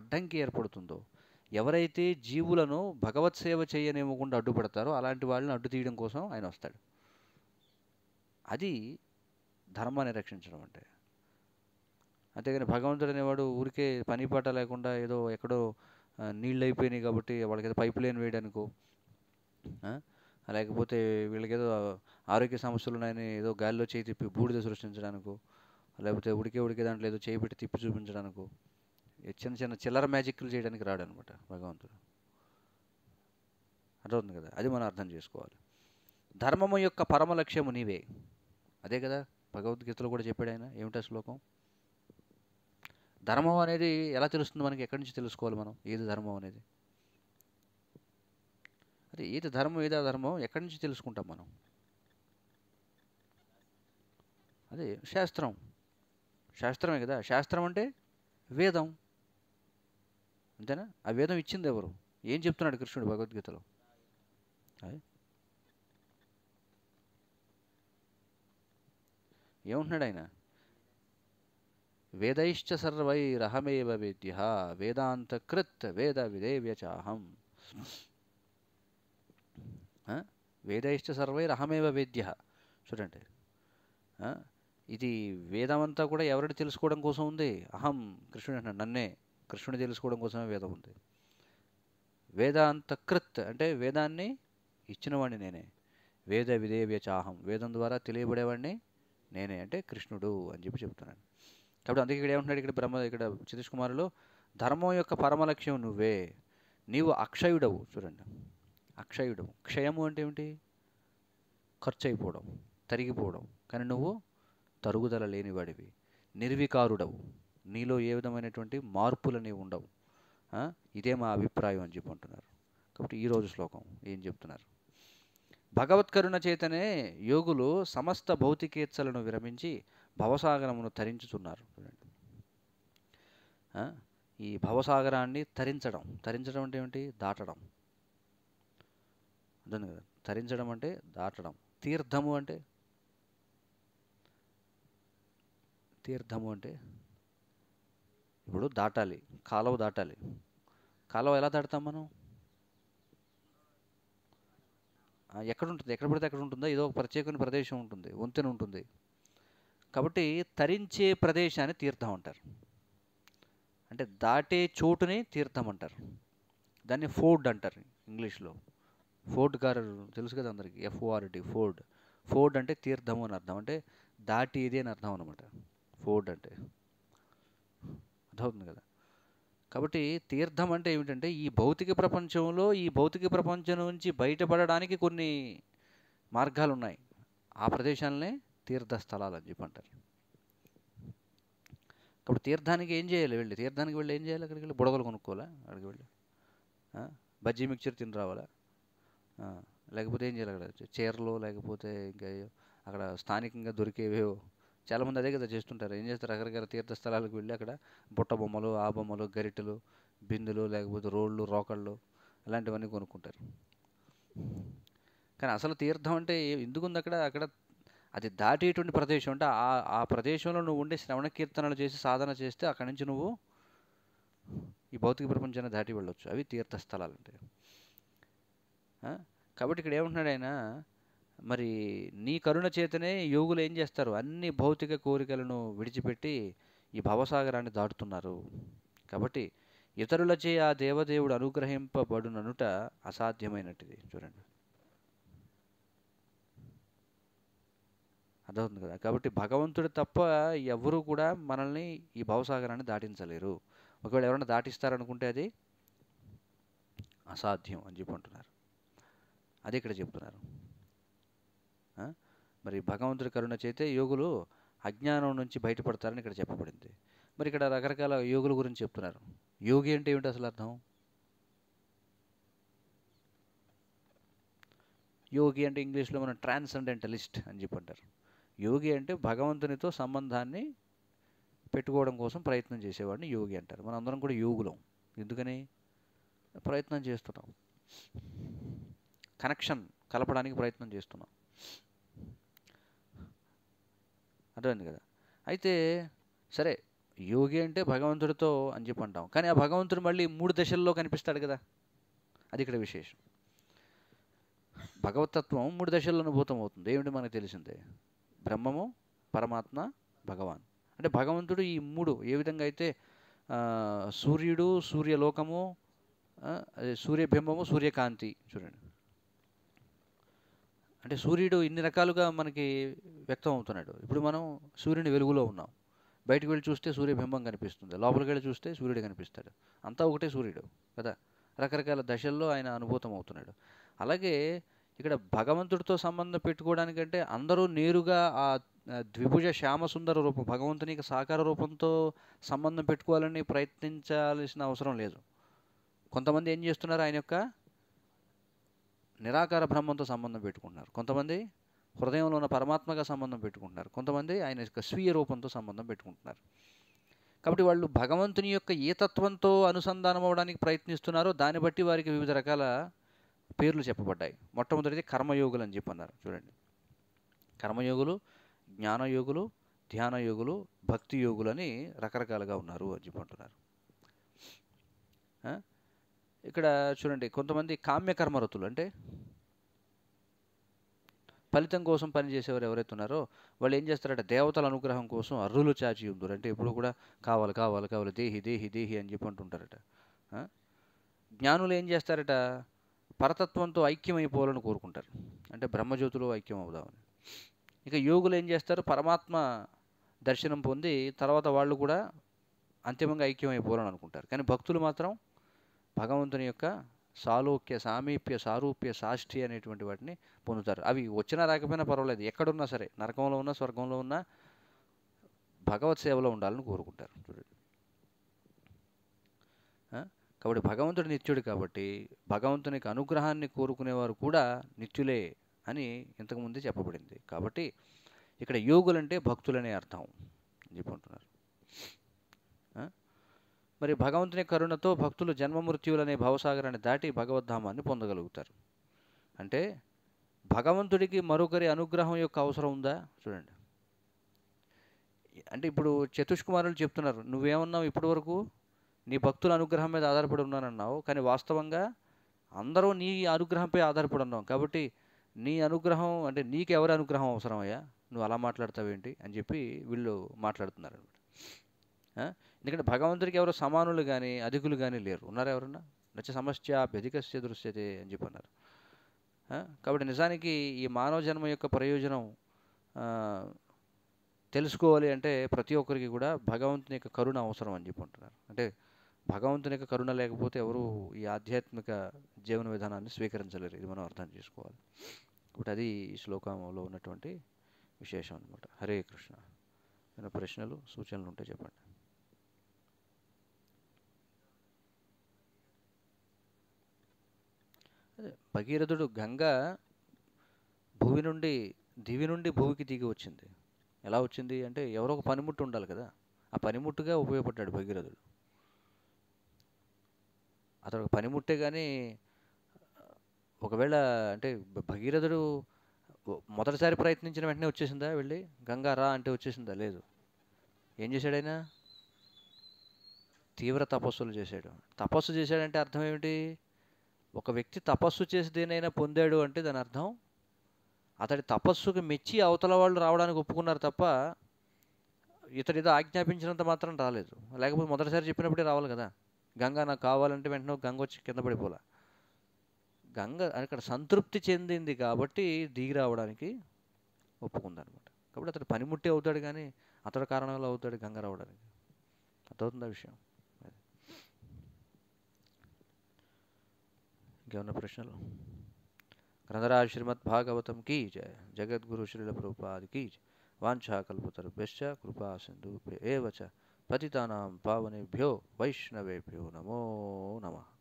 అడ్డంకి ఏర్పడుతుందో ఎవరైతే జీవులను భగవత్ సేవ చేయనివ్వకుండా అడ్డుపడతారో అలాంటి వాళ్ళని అడ్డు తీయడం కోసం ఆయన వస్తాడు అది ధర్మాన్ని రక్షించడం అంటే అంతేగాని భగవంతుడు అనేవాడు ఊరికే పని పాట లేకుండా ఏదో ఎక్కడో నీళ్ళు అయిపోయినాయి కాబట్టి వాళ్ళకి ఏదో పైప్ లైన్ వేయడానికో లేకపోతే వీళ్ళకి ఏదో ఆరోగ్య సమస్యలు ఉన్నాయని ఏదో గాలిలో చేయి తిప్పి బూడిద సృష్టించడానికో లేకపోతే ఉడికే ఉడికే దాంట్లో ఏదో చేయి పెట్టి తిప్పి చూపించడానికో చిన్న చిన్న చిల్లర మ్యాజిక్లు చేయడానికి రాడనమాట భగవంతుడు అర్థమవుతుంది కదా అది మనం అర్థం చేసుకోవాలి ధర్మము యొక్క పరమ లక్ష్యము నీవే అదే కదా భగవద్గీతలో కూడా చెప్పాడు ఆయన ఏమిటా శ్లోకం ధర్మం అనేది ఎలా తెలుస్తుంది మనకి ఎక్కడి నుంచి తెలుసుకోవాలి మనం ఏది ధర్మం అనేది అదే ఏది ధర్మం ఏదో ధర్మం ఎక్కడి నుంచి తెలుసుకుంటాం మనం అదే శాస్త్రం శాస్త్రమే కదా శాస్త్రం అంటే వేదం అంతేనా ఆ వేదం ఇచ్చింది ఎవరు ఏం చెప్తున్నాడు కృష్ణుడు భగవద్గీతలో ఏమంటున్నాడు ఆయన వేదైశ్చ సర్వై రహమేవ వేద్య వేదాంతకృత్ వేద విదేవ్యచాహం వేదైశ్చ సర్వై రహమేవ వేద్య చూడండి ఇది వేదమంతా కూడా ఎవరిని తెలుసుకోవడం కోసం ఉంది అహం కృష్ణుడు అంటున్నాడు నన్నే కృష్ణుని తెలుసుకోవడం కోసమే వేదం ఉంది వేదాంతకృత్ అంటే వేదాన్ని ఇచ్చినవాడిని నేనే వేద విదేవ్య చాహం వేదం ద్వారా తెలియబడేవాడిని నేనే అంటే కృష్ణుడు అని చెప్పి చెప్తున్నాను కాబట్టి అందుకే ఇక్కడ ఏమంటున్నాడు ఇక్కడ బ్రహ్మ ఇక్కడ చితీష్ కుమారులో ధర్మం యొక్క పరమ లక్ష్యం నువ్వే నీవు అక్షయుడవు చూడండి అక్షయుడవు క్షయము అంటే ఏమిటి ఖర్చు అయిపోవడం తరిగిపోవడం కానీ నువ్వు తరుగుదల లేనివాడివి నిర్వికారుడవు నీలో ఏ విధమైనటువంటి మార్పులని ఉండవు ఇదే మా అభిప్రాయం అని చెప్పి అంటున్నారు కాబట్టి ఈరోజు శ్లోకం ఏం చెప్తున్నారు భగవత్కరుణ చేతనే యోగులు సమస్త భౌతికేత్సలను విరమించి భవసాగరమును తరించుతున్నారు ఈ భవసాగరాన్ని తరించడం తరించడం అంటే ఏమిటి దాటడం అర్థం కదా తరించడం అంటే దాటడం తీర్థము అంటే తీర్థము అంటే ఇప్పుడు దాటాలి కాలువ దాటాలి కాలువ ఎలా దాటుతాం మనం ఎక్కడ ఉంటుంది ఎక్కడ పడితే అక్కడ ఉంటుందో ఏదో ఒక ప్రత్యేకమైన ప్రదేశం ఉంటుంది వంతెన ఉంటుంది కాబట్టి తరించే ప్రదేశాన్ని తీర్థం అంటారు అంటే దాటే చోటుని తీర్థం అంటారు దాన్ని ఫోర్డ్ అంటారు ఇంగ్లీష్లో ఫోర్డ్ గారు తెలుసు కదా అందరికీ ఎఫ్ఓఆర్డి ఫోర్డ్ ఫోర్డ్ అంటే తీర్థం అని అర్థం అంటే దాటి ఇది అని అర్థం అనమాట ఫోర్డ్ అంటే అర్థమవుతుంది కదా కాబట్టి తీర్థం అంటే ఏమిటంటే ఈ భౌతిక ప్రపంచంలో ఈ భౌతిక ప్రపంచం నుంచి బయటపడడానికి కొన్ని మార్గాలు ఉన్నాయి ఆ ప్రదేశాలనే తీర్థస్థలాలు అని చెప్పి అంటారు తీర్థానికి ఏం చేయాలి వెళ్ళి తీర్థానికి వెళ్ళి ఏం చేయాలి అక్కడికి వెళ్ళి బుడగలు కొనుక్కోవాలా అక్కడికి వెళ్ళి బజ్జీ మిక్చర్ తిని రావాలా లేకపోతే ఏం చేయాలి అక్కడ చీరలు లేకపోతే ఇంకా అక్కడ స్థానికంగా దొరికేవేవో చాలామంది అదే కదా చేస్తుంటారు ఏం చేస్తారు రకరకాల తీర్థస్థలాలకు వెళ్ళి అక్కడ బుట్ట బొమ్మలు ఆ బొమ్మలు గరిటెలు బిందులు లేకపోతే రోళ్ళు రోకళ్ళు అలాంటివన్నీ కొనుక్కుంటారు కానీ అసలు తీర్థం అంటే ఎందుకుంది అక్కడ అక్కడ అది దాటేటువంటి ప్రదేశం అంటే ఆ ఆ ప్రదేశంలో నువ్వు ఉండే శ్రవణ కీర్తనలు చేసి సాధన చేస్తే అక్కడి నుంచి నువ్వు ఈ భౌతిక ప్రపంచాన్ని దాటి వెళ్ళొచ్చు అవి తీర్థస్థలాలు అంటే కాబట్టి ఇక్కడ ఏమంటున్నాడు ఆయన మరి నీ కరుణ చేతనే యోగులు ఏం చేస్తారు అన్ని భౌతిక కోరికలను విడిచిపెట్టి ఈ భవసాగరాన్ని దాటుతున్నారు కాబట్టి ఇతరులచే ఆ దేవదేవుడు అనుగ్రహింపబడుననుట అసాధ్యమైనట్టుది చూడండి అర్థమవుతుంది కదా కాబట్టి భగవంతుడు తప్ప ఎవరూ కూడా మనల్ని ఈ భవసాగరాన్ని దాటించలేరు ఒకవేళ ఎవరైనా దాటిస్తారనుకుంటే అది అసాధ్యం అని చెప్పి అంటున్నారు అది ఇక్కడ చెప్తున్నారు మరి భగవంతుడి కరుణ చేతే యోగులు అజ్ఞానం నుంచి బయటపడతారని ఇక్కడ చెప్పబడింది మరి ఇక్కడ రకరకాల యోగుల గురించి చెప్తున్నారు యోగి అంటే ఏమిటి అసలు అర్థం యోగి అంటే ఇంగ్లీష్లో మనం ట్రాన్సెండెంటలిస్ట్ అని చెప్పి అంటారు యోగి అంటే భగవంతునితో సంబంధాన్ని పెట్టుకోవడం కోసం ప్రయత్నం చేసేవాడిని యోగి అంటారు అందరం కూడా యోగులం ఎందుకని ప్రయత్నం చేస్తున్నాం కనెక్షన్ కలపడానికి ప్రయత్నం చేస్తున్నాం అర్థమైంది కదా అయితే సరే యోగి అంటే భగవంతుడితో అని చెప్పి అంటాం కానీ ఆ భగవంతుడు మళ్ళీ మూడు దశల్లో కనిపిస్తాడు కదా అది ఇక్కడ విశేషం భగవతత్వం మూడు దశల్లో అనుభూతం అవుతుంది ఏమిటి మనకు తెలిసిందే బ్రహ్మము పరమాత్మ భగవాన్ అంటే భగవంతుడు ఈ మూడు ఏ విధంగా అయితే సూర్యుడు సూర్యలోకము సూర్యబింబము సూర్యకాంతి చూడండి అంటే సూర్యుడు ఇన్ని రకాలుగా మనకి వ్యక్తం అవుతున్నాడు ఇప్పుడు మనం సూర్యుని వెలుగులో ఉన్నాం బయటకు వెళ్ళి చూస్తే సూర్యబింబం కనిపిస్తుంది లోపలికి వెళ్ళి చూస్తే సూర్యుడు కనిపిస్తాడు అంతా ఒకటే సూర్యుడు కదా రకరకాల దశల్లో ఆయన అనుభూతం అవుతున్నాడు అలాగే ఇక్కడ భగవంతుడితో సంబంధం పెట్టుకోవడానికంటే అందరూ నేరుగా ఆ ద్విభుజ శ్యామసుందర రూపం భగవంతుని సాకార రూపంతో సంబంధం పెట్టుకోవాలని ప్రయత్నించాల్సిన అవసరం లేదు కొంతమంది ఏం చేస్తున్నారు ఆయన యొక్క నిరాకార బ్రహ్మంతో సంబంధం పెట్టుకుంటున్నారు కొంతమంది హృదయంలో ఉన్న పరమాత్మగా సంబంధం పెట్టుకుంటున్నారు కొంతమంది ఆయన యొక్క స్వీయ రూపంతో సంబంధం పెట్టుకుంటున్నారు కాబట్టి వాళ్ళు భగవంతుని యొక్క ఏ తత్వంతో అనుసంధానం అవ్వడానికి ప్రయత్నిస్తున్నారో దాన్ని బట్టి వారికి వివిధ రకాల పేర్లు చెప్పబడ్డాయి మొట్టమొదటిది కర్మయోగులు అని అన్నారు చూడండి కర్మయోగులు జ్ఞానయోగులు ధ్యానయోగులు భక్తి యోగులు అని రకరకాలుగా ఉన్నారు అని అంటున్నారు ఇక్కడ చూడండి కొంతమంది కామ్యకర్మ అంటే ఫలితం కోసం పనిచేసేవారు ఎవరైతే ఉన్నారో వాళ్ళు ఏం చేస్తారంటే దేవతల అనుగ్రహం కోసం అర్రులు చాచి ఉందరు అంటే ఇప్పుడు కూడా కావాలి కావాలి కావాలి దేహి దేహి దేహి అని చెప్పి అంటుంటారట జ్ఞానులు ఏం చేస్తారట పరతత్వంతో అయిపోవాలని కోరుకుంటారు అంటే బ్రహ్మజ్యోతిలో ఐక్యం అవుదామని ఇక యోగులు ఏం చేస్తారు పరమాత్మ దర్శనం పొంది తర్వాత వాళ్ళు కూడా అంతిమంగా ఐక్యం అయిపోవాలని అనుకుంటారు కానీ భక్తులు మాత్రం భగవంతుని యొక్క సాలోక్య సామీప్య సారూప్య సాష్ఠి అనేటువంటి వాటిని పొందుతారు అవి వచ్చినా రాకపోయినా పర్వాలేదు ఎక్కడున్నా సరే నరకంలో ఉన్నా స్వర్గంలో ఉన్నా భగవత్ సేవలో ఉండాలని కోరుకుంటారు చూడండి కాబట్టి భగవంతుడు నిత్యుడు కాబట్టి భగవంతునికి అనుగ్రహాన్ని కోరుకునేవారు కూడా నిత్యులే అని ఇంతకుముందే చెప్పబడింది కాబట్టి ఇక్కడ యోగులంటే భక్తులనే అర్థం చెప్పుకుంటున్నారు మరి భగవంతుని కరుణతో భక్తులు జన్మమృత్యువులనే భవసాగరాన్ని దాటి భగవద్ధామాన్ని పొందగలుగుతారు అంటే భగవంతుడికి మరొకరి అనుగ్రహం యొక్క అవసరం ఉందా చూడండి అంటే ఇప్పుడు చతుష్కుమారులు చెప్తున్నారు నువ్వేమన్నావు ఇప్పటి వరకు నీ భక్తుల అనుగ్రహం మీద ఆధారపడి ఉన్నానన్నావు కానీ వాస్తవంగా అందరూ నీ అనుగ్రహంపై ఆధారపడి ఉన్నావు కాబట్టి నీ అనుగ్రహం అంటే నీకు ఎవరి అనుగ్రహం అవసరమయ్యా నువ్వు అలా మాట్లాడతావేంటి అని చెప్పి వీళ్ళు మాట్లాడుతున్నారు అనమాట ఎందుకంటే భగవంతుడికి ఎవరు సమానులు కానీ అధికులు కానీ లేరు ఉన్నారు ఎవరన్నా నచ్చ సమస్య వ్యధికస్య దృశ్యతే అని చెప్పి అన్నారు కాబట్టి నిజానికి ఈ మానవ జన్మ యొక్క ప్రయోజనం తెలుసుకోవాలి అంటే ప్రతి ఒక్కరికి కూడా భగవంతుని యొక్క కరుణ అవసరం అని చెప్పి ఉంటున్నారు అంటే భగవంతుని యొక్క కరుణ లేకపోతే ఎవరు ఈ ఆధ్యాత్మిక జీవన విధానాన్ని స్వీకరించలేరు ఇది మనం అర్థం చేసుకోవాలి కాబట్టి అది ఈ శ్లోకంలో ఉన్నటువంటి విశేషం అనమాట హరే కృష్ణ ఏమైనా ప్రశ్నలు సూచనలు ఉంటే చెప్పండి భగీరథుడు గంగ భూమి నుండి దివి నుండి భూమికి దిగి వచ్చింది ఎలా వచ్చింది అంటే ఎవరో ఒక పనిముట్టు ఉండాలి కదా ఆ పనిముట్టుగా ఉపయోగపడ్డాడు భగీరథుడు అతడు ఒక పనిముట్టే కానీ ఒకవేళ అంటే భగీరథుడు మొదటిసారి ప్రయత్నించిన వెంటనే వచ్చేసిందా వెళ్ళి గంగా రా అంటే వచ్చేసిందా లేదు ఏం చేశాడైనా తీవ్ర తపస్సులు చేశాడు తపస్సు చేశాడంటే అర్థం ఏమిటి ఒక వ్యక్తి తపస్సు చేసి దేనైనా పొందాడు అంటే దాని అర్థం అతడి తపస్సుకు మెచ్చి అవతల వాళ్ళు రావడానికి ఒప్పుకున్నారు తప్ప ఇతడు ఏదో ఆజ్ఞాపించినంత మాత్రం రాలేదు లేకపోతే మొదటిసారి చెప్పినప్పుడే రావాలి కదా గంగ నాకు కావాలంటే వెంటనే గంగ వచ్చి కింద పడిపోలా గంగ అక్కడ సంతృప్తి చెందింది కాబట్టి దిగి రావడానికి ఒప్పుకుందనమాట కాబట్టి అతడు పనిముట్టే అవుతాడు కానీ అతడు కారణంలో అవుతాడు గంగ రావడానికి అర్థమవుతుంది ఆ విషయం गवन प्रश्न ग्रंथराज श्रीमद्भागवतम की जय जगत गुरु श्रील प्रभुपाद की जय वाछा कल्पतरभ्यश्च कृपा सिंधुभ्य एव च पतितानां पावनेभ्यो वैष्णवेभ्यो नमो नमः